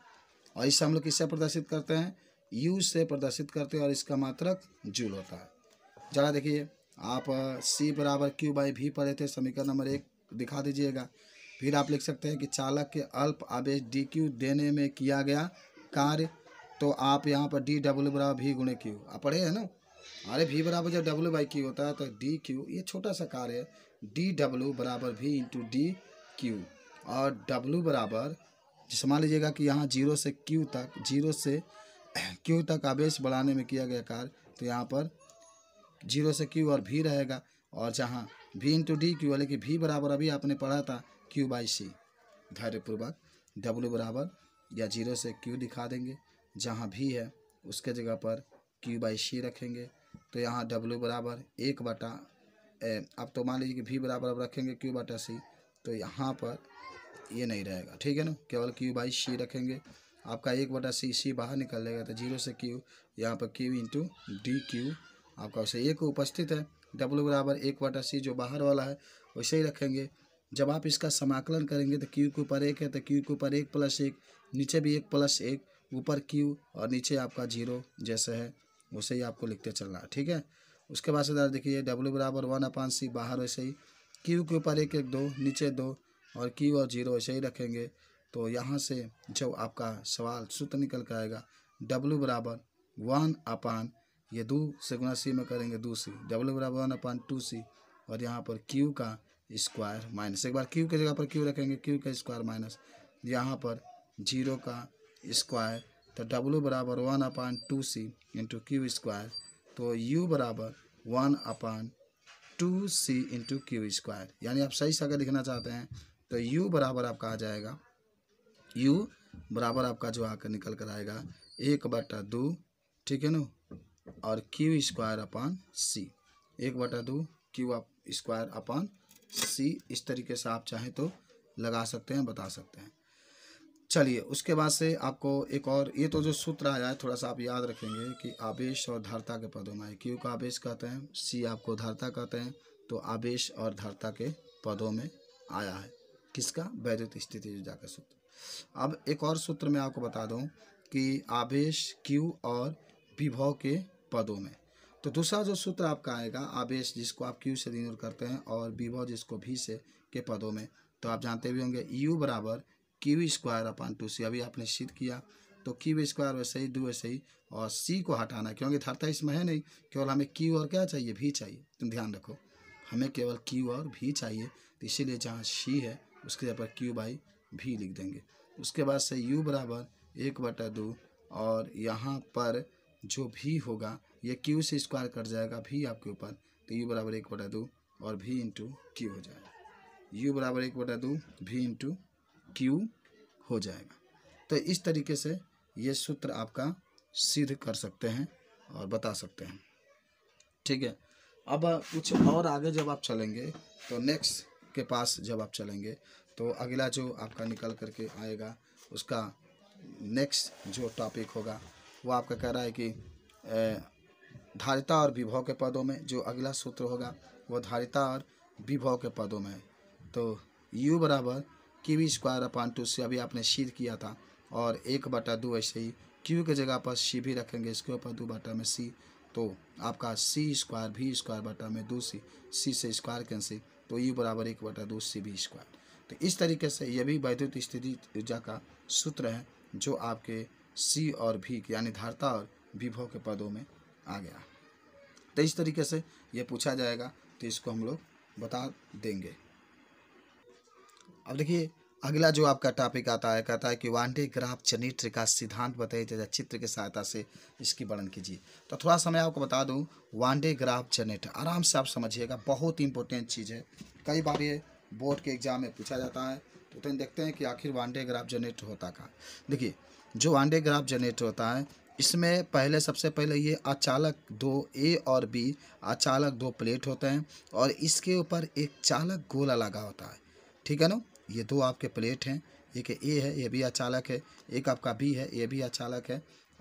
और इससे हम लोग किससे प्रदर्शित करते हैं यू से प्रदर्शित करते हैं और इसका मात्रक जूल होता है जरा देखिए आप सी बराबर क्यू बाई भी पढ़े थे समीकरण नंबर एक दिखा दीजिएगा फिर आप लिख सकते हैं कि चालक के अल्प आवेश डी क्यू देने में किया गया कार्य तो आप यहाँ पर डी डब्ल्यू बराबर भी गुणे क्यू आप पढ़े हैं ना अरे भी बराबर जब डब्ल्यू बाई क्यू होता है तो डी क्यू ये छोटा सा कार्य है डी डब्ल्यू बराबर भी इंटू डी क्यू और डब्ल्यू बराबर जिस मान लीजिएगा कि यहाँ जीरो से क्यू तक जीरो से क्यू तक आवेश बढ़ाने में किया गया कार्य तो यहाँ पर जीरो से क्यू और भी रहेगा और जहाँ भी इंटू डी क्यू यानी कि भी बराबर अभी आपने पढ़ा था क्यू बाई सी धैर्यपूर्वक डब्ल्यू बराबर या जीरो से क्यू दिखा देंगे जहाँ भी है उसके जगह पर क्यू बाई सी रखेंगे तो यहाँ डब्ल्यू बराबर एक बटा अब तो मान लीजिए कि भी बराबर अब रखेंगे क्यू बटा सी तो यहाँ पर ये नहीं रहेगा ठीक है ना केवल क्यू बाई सी रखेंगे आपका एक बटा सी सी बाहर निकल जाएगा तो जीरो से क्यू यहाँ पर क्यू इंटू डी क्यू आपका उसे एक उपस्थित है डब्ल्यू बराबर एक बटा सी जो बाहर वाला है वैसे ही रखेंगे जब आप इसका समाकलन करेंगे तो क्यू के ऊपर एक है तो क्यू के ऊपर एक प्लस एक नीचे भी एक प्लस एक ऊपर क्यू और नीचे आपका जीरो जैसे है उसे ही आपको लिखते चलना ठीक है उसके बाद से देखिए डब्ल्यू बराबर वन अपान सी बाहर वैसे ही क्यू के ऊपर एक एक दो नीचे दो और क्यू और जीरो वैसे ही रखेंगे तो यहाँ से जब आपका सवाल सूत्र निकल कर आएगा डब्ल्यू बराबर वन अपान ये दो से गुना सी में करेंगे दो सी डब्ल्यू बराबर वन अपान टू सी और यहाँ पर क्यू का स्क्वायर माइनस एक बार क्यू की जगह पर क्यू रखेंगे क्यू का स्क्वायर माइनस यहाँ पर जीरो का स्क्वायर तो W बराबर one upon two C into Q square तो U बराबर one upon two C into Q square यानी आप सही से अगर लिखना चाहते हैं तो U बराबर आपका आ जाएगा U बराबर आपका जो आकर निकल कर आएगा एक बटा दो ठीक है ना और क्यू स्क्वायर अपान सी एक बटा दो क्यू स्क्वायर अपान सी इस तरीके से आप चाहें तो लगा सकते हैं बता सकते हैं चलिए उसके बाद से आपको एक और ये तो जो सूत्र आया है थोड़ा सा आप याद रखेंगे कि आवेश और धारता के पदों में क्यू का आवेश कहते हैं सी आपको धारता कहते हैं तो आवेश और धारता के पदों में आया है किसका वैद्युत स्थिति ऊर्जा का सूत्र अब एक और सूत्र मैं आपको बता दूँ कि आवेश क्यू और विभव के पदों में तो दूसरा जो सूत्र आपका आएगा आवेश जिसको आप क्यू से रिन्यूल करते हैं और विभव जिसको भी से के पदों में तो आप जानते भी होंगे यू बराबर Q square upon two C अभी आपने सिद्ध किया तो क्यू स्क्वायर वैसे ही दो वैसे ही और सी को हटाना क्योंकि थरता इसमें है नहीं केवल हमें क्यू और क्या चाहिए भी चाहिए तुम ध्यान रखो हमें केवल क्यू और भी चाहिए तो इसीलिए जहाँ सी है उसके जगह पर क्यू बाई भी लिख देंगे उसके बाद से यू बराबर एक बटा दो और यहाँ पर जो भी होगा ये क्यू से स्क्वायर कट जाएगा भी आपके ऊपर तो यू बराबर एक बटा दो और भी इंटू क्यू हो जाएगा यू बराबर एक बटा दो भी इंटू क्यू हो जाएगा तो इस तरीके से ये सूत्र आपका सिद्ध कर सकते हैं और बता सकते हैं ठीक है अब कुछ और आगे जब आप चलेंगे तो नेक्स्ट के पास जब आप चलेंगे तो अगला जो आपका निकल करके आएगा उसका नेक्स्ट जो टॉपिक होगा वो आपका कह रहा है कि धारिता और विभव के पदों में जो अगला सूत्र होगा वो धारिता और विभव के पदों में है तो यू बराबर क्यू स्क्वायर अपान टू से अभी आपने शीर किया था और एक बटा दो ऐसे ही क्यू के जगह पर सी भी रखेंगे इसके ऊपर दो बटा में सी तो आपका सी स्क्वायर भी स्क्वायर बटा में दो सी सी से स्क्वायर कैंसिल तो यू e बराबर एक बटा दो सी भी स्क्वायर तो इस तरीके से यह भी वैद्युत स्थिति ऊर्जा का सूत्र है जो आपके सी और भी यानी धारता और विभव के पदों में आ गया तो इस तरीके से यह पूछा जाएगा तो इसको हम लोग बता देंगे अब देखिए अगला जो आपका टॉपिक आता है कहता है कि वांडे ग्राफ चनित्र का सिद्धांत बताइए तथा चित्र की सहायता से इसकी वर्णन कीजिए तो थोड़ा सा मैं आपको बता दूं वानडे ग्राफ चनित्र आराम से आप समझिएगा बहुत इंपॉर्टेंट चीज़ है कई बार ये बोर्ड के एग्जाम में पूछा जाता है तो तुम तो देखते हैं कि आखिर वानडे ग्राफ जनरेट होता का देखिए जो वांडे ग्राफ जनरेट होता है इसमें पहले सबसे पहले ये अचालक दो ए और बी अचालक दो प्लेट होते हैं और इसके ऊपर एक चालक गोला लगा होता है ठीक है ना ये दो आपके प्लेट हैं एक ए है ये भी अचालक है एक आपका बी है ये भी अचालक है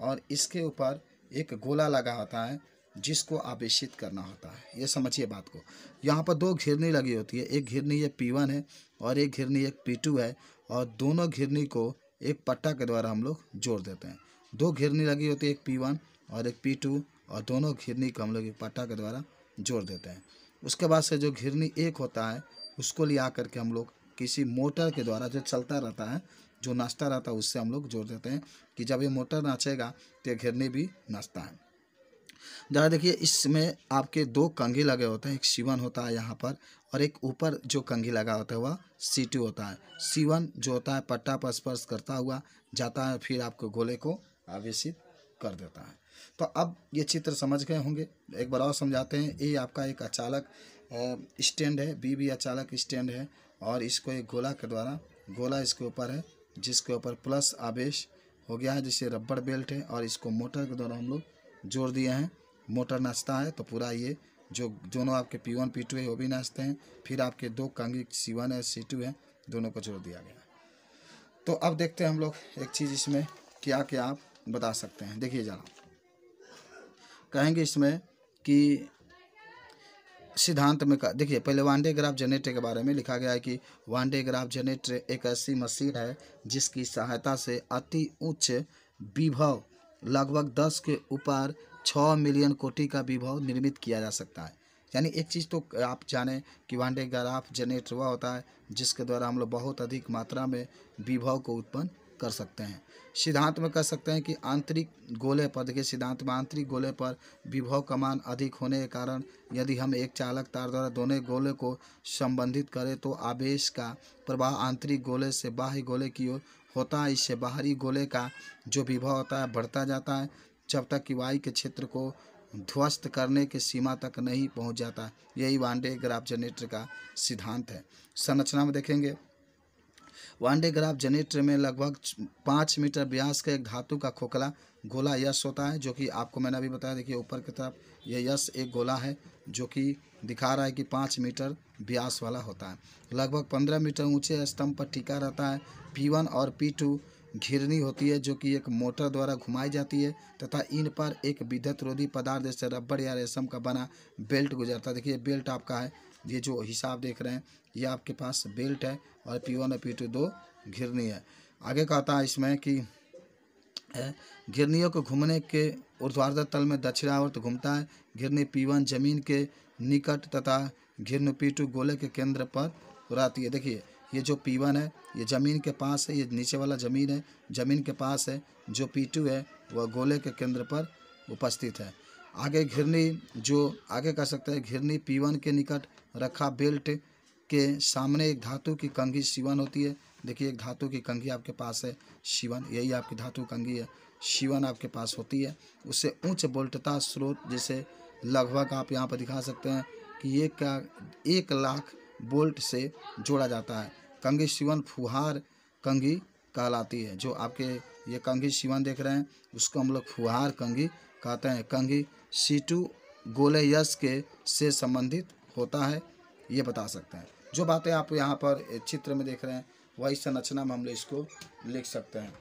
और इसके ऊपर एक गोला लगा होता है जिसको आवेशित करना होता है ये समझिए बात को यहाँ पर दो घिरनी लगी होती है एक घिरनी ये पी वन है और एक घिरनी एक पी टू है और दोनों घिरनी को एक पट्टा के द्वारा हम लोग जोड़ देते हैं दो घिरनी लगी होती है एक पी वन और एक पी टू और दोनों घिरनी को हम लोग एक पट्टा के द्वारा जोड़ देते हैं उसके बाद से जो घिरनी एक होता है उसको ले आ करके हम लोग किसी मोटर के द्वारा जो चलता रहता है जो नाचता रहता है उससे हम लोग जोड़ देते हैं कि जब ये मोटर नाचेगा तो घेरने भी नाचता है जरा देखिए इसमें आपके दो कंघी लगे होते हैं एक सीवन होता है यहाँ पर और एक ऊपर जो कंघी लगा होता है वह सी होता है सीवन जो होता है पट्टा पर स्पर्श करता हुआ जाता है फिर आपको गोले को आवेशित कर देता है तो अब ये चित्र समझ गए होंगे एक बार और समझाते हैं ये आपका एक अचालक स्टैंड है बी भी अचालक स्टैंड है और इसको एक गोला के द्वारा गोला इसके ऊपर है जिसके ऊपर प्लस आवेश हो गया है जिससे रबड़ बेल्ट है और इसको मोटर के द्वारा हम लोग जोड़ दिए हैं मोटर नाचता है तो पूरा ये जो दोनों आपके पी वन पी टू है वो भी नाचते हैं फिर आपके दो कांगी सी वन है सी टू है दोनों को जोड़ दिया गया तो अब देखते हैं हम लोग एक चीज़ इसमें क्या क्या आप बता सकते हैं देखिए जरा कहेंगे इसमें कि सिद्धांत में देखिए पहले वनडे ग्राफ जनरेटर के बारे में लिखा गया है कि वनडे ग्राफ जनरेटर एक ऐसी मशीन है जिसकी सहायता से अति उच्च विभव लगभग दस के ऊपर छः मिलियन कोटि का विभव निर्मित किया जा सकता है यानी एक चीज़ तो आप जाने कि वनडे ग्राफ जनरेटर वह होता है जिसके द्वारा हम लोग बहुत अधिक मात्रा में विभव को उत्पन्न कर सकते हैं सिद्धांत में कह सकते हैं कि आंतरिक गोले पर देखिए सिद्धांत में आंतरिक गोले पर विभव का मान अधिक होने के कारण यदि हम एक चालक तार द्वारा दोनों गोले को संबंधित करें तो आवेश का प्रवाह आंतरिक गोले से बाह्य गोले की ओर होता है इससे बाहरी गोले का जो विभव होता है बढ़ता जाता है जब तक कि वायु के क्षेत्र को ध्वस्त करने के सीमा तक नहीं पहुंच जाता यही वांडे ग्राफ जनरेटर का सिद्धांत है संरचना में देखेंगे वनडे ग्राफ जनरेटर में लगभग पाँच मीटर व्यास का एक धातु का खोखला गोला यश होता है जो कि आपको मैंने अभी बताया देखिए ऊपर की तरफ यह यश एक गोला है जो कि दिखा रहा है कि पाँच मीटर व्यास वाला होता है लगभग पंद्रह मीटर ऊंचे स्तंभ पर टीका रहता है पी वन और पी टू घिरनी होती है जो कि एक मोटर द्वारा घुमाई जाती है तथा इन पर एक विद्युत रोधी पदार्थ जैसे रबड़ या रेशम का बना बेल्ट गुजरता है देखिए बेल्ट आपका है ये जो हिसाब देख रहे हैं ये आपके पास बेल्ट है और पी वन और पी टू दो घिरनी है आगे कहता है इसमें कि घिरनियों को घूमने के ऊर्ध्वाधर तल में दक्षिणावर्त तो घूमता है घिरनी पी वन जमीन के निकट तथा घिरन पी टू गोले के केंद्र पर उड़ाती है देखिए ये जो पी वन है ये ज़मीन के पास है ये नीचे वाला ज़मीन है ज़मीन के पास है जो पी टू है वह गोले के केंद्र पर उपस्थित है आगे घिरनी जो आगे कह सकते हैं घिरनी पीवन के निकट रखा बेल्ट के सामने एक धातु की कंघी शिवन होती है देखिए एक धातु की कंघी आपके पास है शिवन यही आपकी धातु कंघी है शिवन आपके पास होती है उससे उच्च बोल्टता स्रोत जैसे लगभग आप यहाँ पर दिखा सकते हैं कि ये का एक लाख बोल्ट से जोड़ा जाता है कंघी शिवन फुहार कंघी कहलाती है जो आपके ये कंघी शिवन देख रहे हैं उसको हम लोग फुहार कंघी कहते हैं कंघी सीटू गोले यश के से संबंधित होता है ये बता सकते हैं जो बातें आप यहाँ पर चित्र में देख रहे हैं वही संरचना में हम लोग इसको लिख सकते हैं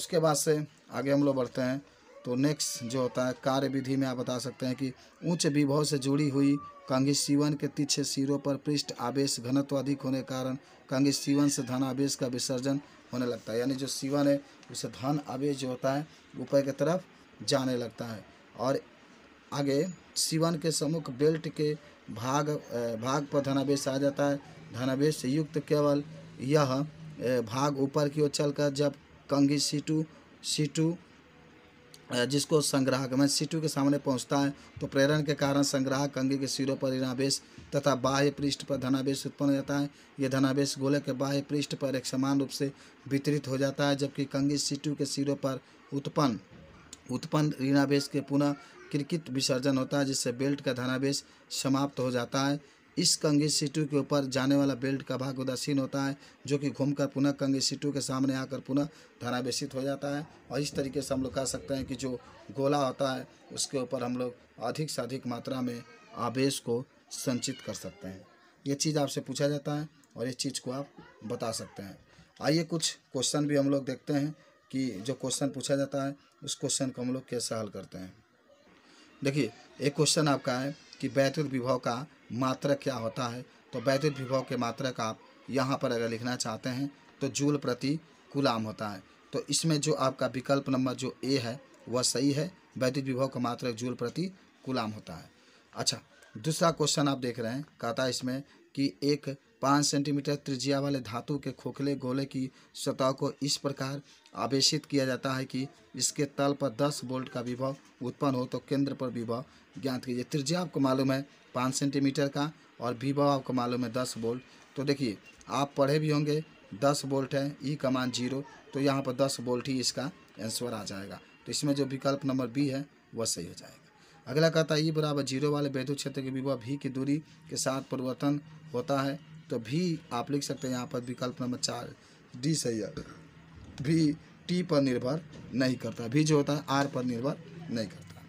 उसके बाद से आगे हम लोग बढ़ते हैं तो नेक्स्ट जो होता है कार्य विधि में आप बता सकते हैं कि उच्च विभव से जुड़ी हुई कंघी सीवन के तीछे सिरों पर पृष्ठ आवेश घनत्व अधिक होने के कारण कंघी सीवन से धन आवेश का विसर्जन होने लगता है यानी जो सीवन है उसे धन आवेश जो होता है ऊपर की तरफ जाने लगता है और आगे शिवन के सम्मुख बेल्ट के भाग भाग पर धनावेश आ जाता है धनावेश से युक्त केवल यह भाग ऊपर की ओर चलकर जब कंगी सीटू सीटू जिसको संग्राहक में सीटू के सामने पहुंचता है तो प्रेरण के कारण संग्राहक कंगी के सिरों पर ऋणावेश तथा बाह्य पृष्ठ पर धनावेश उत्पन्न हो जाता है यह धनावेश गोले के बाह्य पृष्ठ पर एक समान रूप से वितरित हो जाता है जबकि कंगी सीटू के सिरों पर उत्पन्न उत्पन्न ऋणावेश के पुनः क्रिकेट विसर्जन होता है जिससे बेल्ट का धनावेश समाप्त हो जाता है इस कंगी सीटू के ऊपर जाने वाला बेल्ट का भाग उदासीन होता है जो कि घूमकर पुनः कंगी सीटू के सामने आकर पुनः धनावेशित हो जाता है और इस तरीके से हम लोग कह सकते हैं कि जो गोला होता है उसके ऊपर हम लोग अधिक से अधिक मात्रा में आवेश को संचित कर सकते हैं ये चीज़ आपसे पूछा जाता है और इस चीज़ को आप बता सकते हैं आइए कुछ क्वेश्चन भी हम लोग देखते हैं कि जो क्वेश्चन पूछा जाता है उस क्वेश्चन को हम लोग कैसे हल करते हैं देखिए एक क्वेश्चन आपका है कि वैद्युत विभव का मात्रक क्या होता है तो वैद्युत विभव के मात्रक आप यहाँ पर अगर लिखना चाहते हैं तो जूल प्रति कुलाम होता है तो इसमें जो आपका विकल्प नंबर जो ए है वह सही है वैद्युत विभव का मात्रक जूल प्रति कुलाम होता है अच्छा दूसरा क्वेश्चन आप देख रहे हैं कहता है इसमें कि एक पाँच सेंटीमीटर त्रिज्या वाले धातु के खोखले गोले की सतह को इस प्रकार आवेशित किया जाता है कि इसके तल पर दस वोल्ट का विभव उत्पन्न हो तो केंद्र पर विभव ज्ञात कीजिए त्रिज्या आपको मालूम है पाँच सेंटीमीटर का और विभव आपको मालूम है दस वोल्ट तो देखिए आप पढ़े भी होंगे दस वोल्ट है ई e कमान जीरो तो यहाँ पर दस वोल्ट ही इसका आंसर आ जाएगा तो इसमें जो विकल्प नंबर बी है वह सही हो जाएगा अगला कहता है ई e बराबर जीरो वाले वैद्युत क्षेत्र के विभव भी की दूरी के साथ परिवर्तन होता है तभी आप लिख सकते हैं यहाँ पर विकल्प नंबर चार डी सही है भी टी पर निर्भर नहीं करता भी जो होता है आर पर निर्भर नहीं करता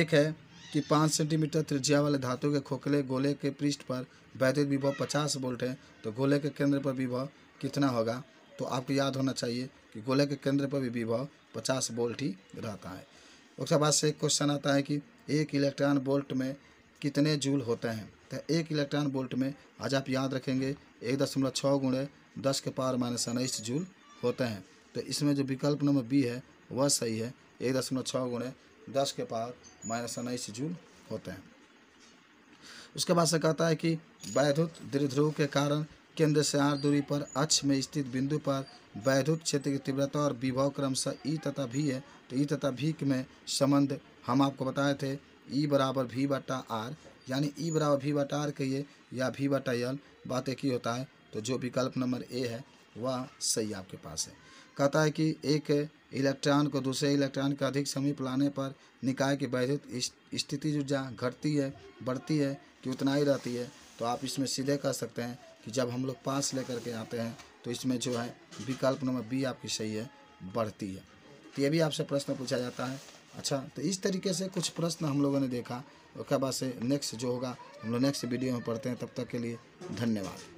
एक है कि पाँच सेंटीमीटर त्रिज्या वाले धातु के खोखले गोले के पृष्ठ पर वैद्युत विभव पचास वोल्ट है तो गोले के केंद्र पर विभव कितना होगा तो आपको याद होना चाहिए कि गोले के केंद्र पर भी विभव पचास वोल्ट ही रहता है उसके बाद से एक क्वेश्चन आता है कि एक इलेक्ट्रॉन वोल्ट में कितने जूल होते हैं तो एक इलेक्ट्रॉन वोल्ट में आज आप याद रखेंगे एक दशमलव छः गुणे दस के पावर माइनस उन्नीस जूल होते हैं तो इसमें जो विकल्प नंबर बी है वह सही है एक दशमलव छः गुणे दस के पावर माइनस उन्नीस जूल होते हैं उसके बाद से कहता है कि वैद्युत दीर्घ्रुव के कारण केंद्र से आर दूरी पर अक्ष में स्थित बिंदु पर वैद्युत क्षेत्र की तीव्रता और विभव क्रम से ई तथा भी है तो ई तथा भी में संबंध हम आपको बताए थे ई बराबर भी बटा आर यानी ई बराबर भी बटा आर कहिए या भी बटा यल बात एक ही होता है तो जो विकल्प नंबर ए है वह सही आपके पास है कहता है कि एक इलेक्ट्रॉन को दूसरे इलेक्ट्रॉन के अधिक समीप लाने पर निकाय की वैद्युत स्थिति जो जहाँ घटती है बढ़ती है कि उतना ही रहती है तो आप इसमें सीधे कह सकते हैं कि जब हम लोग पास लेकर के आते हैं तो इसमें जो है विकल्प नंबर बी आपकी सही है बढ़ती है तो ये भी आपसे प्रश्न पूछा जाता है अच्छा तो इस तरीके से कुछ प्रश्न हम लोगों ने देखा उसके बाद से नेक्स्ट जो होगा हम लोग नेक्स्ट वीडियो में पढ़ते हैं तब तक के लिए धन्यवाद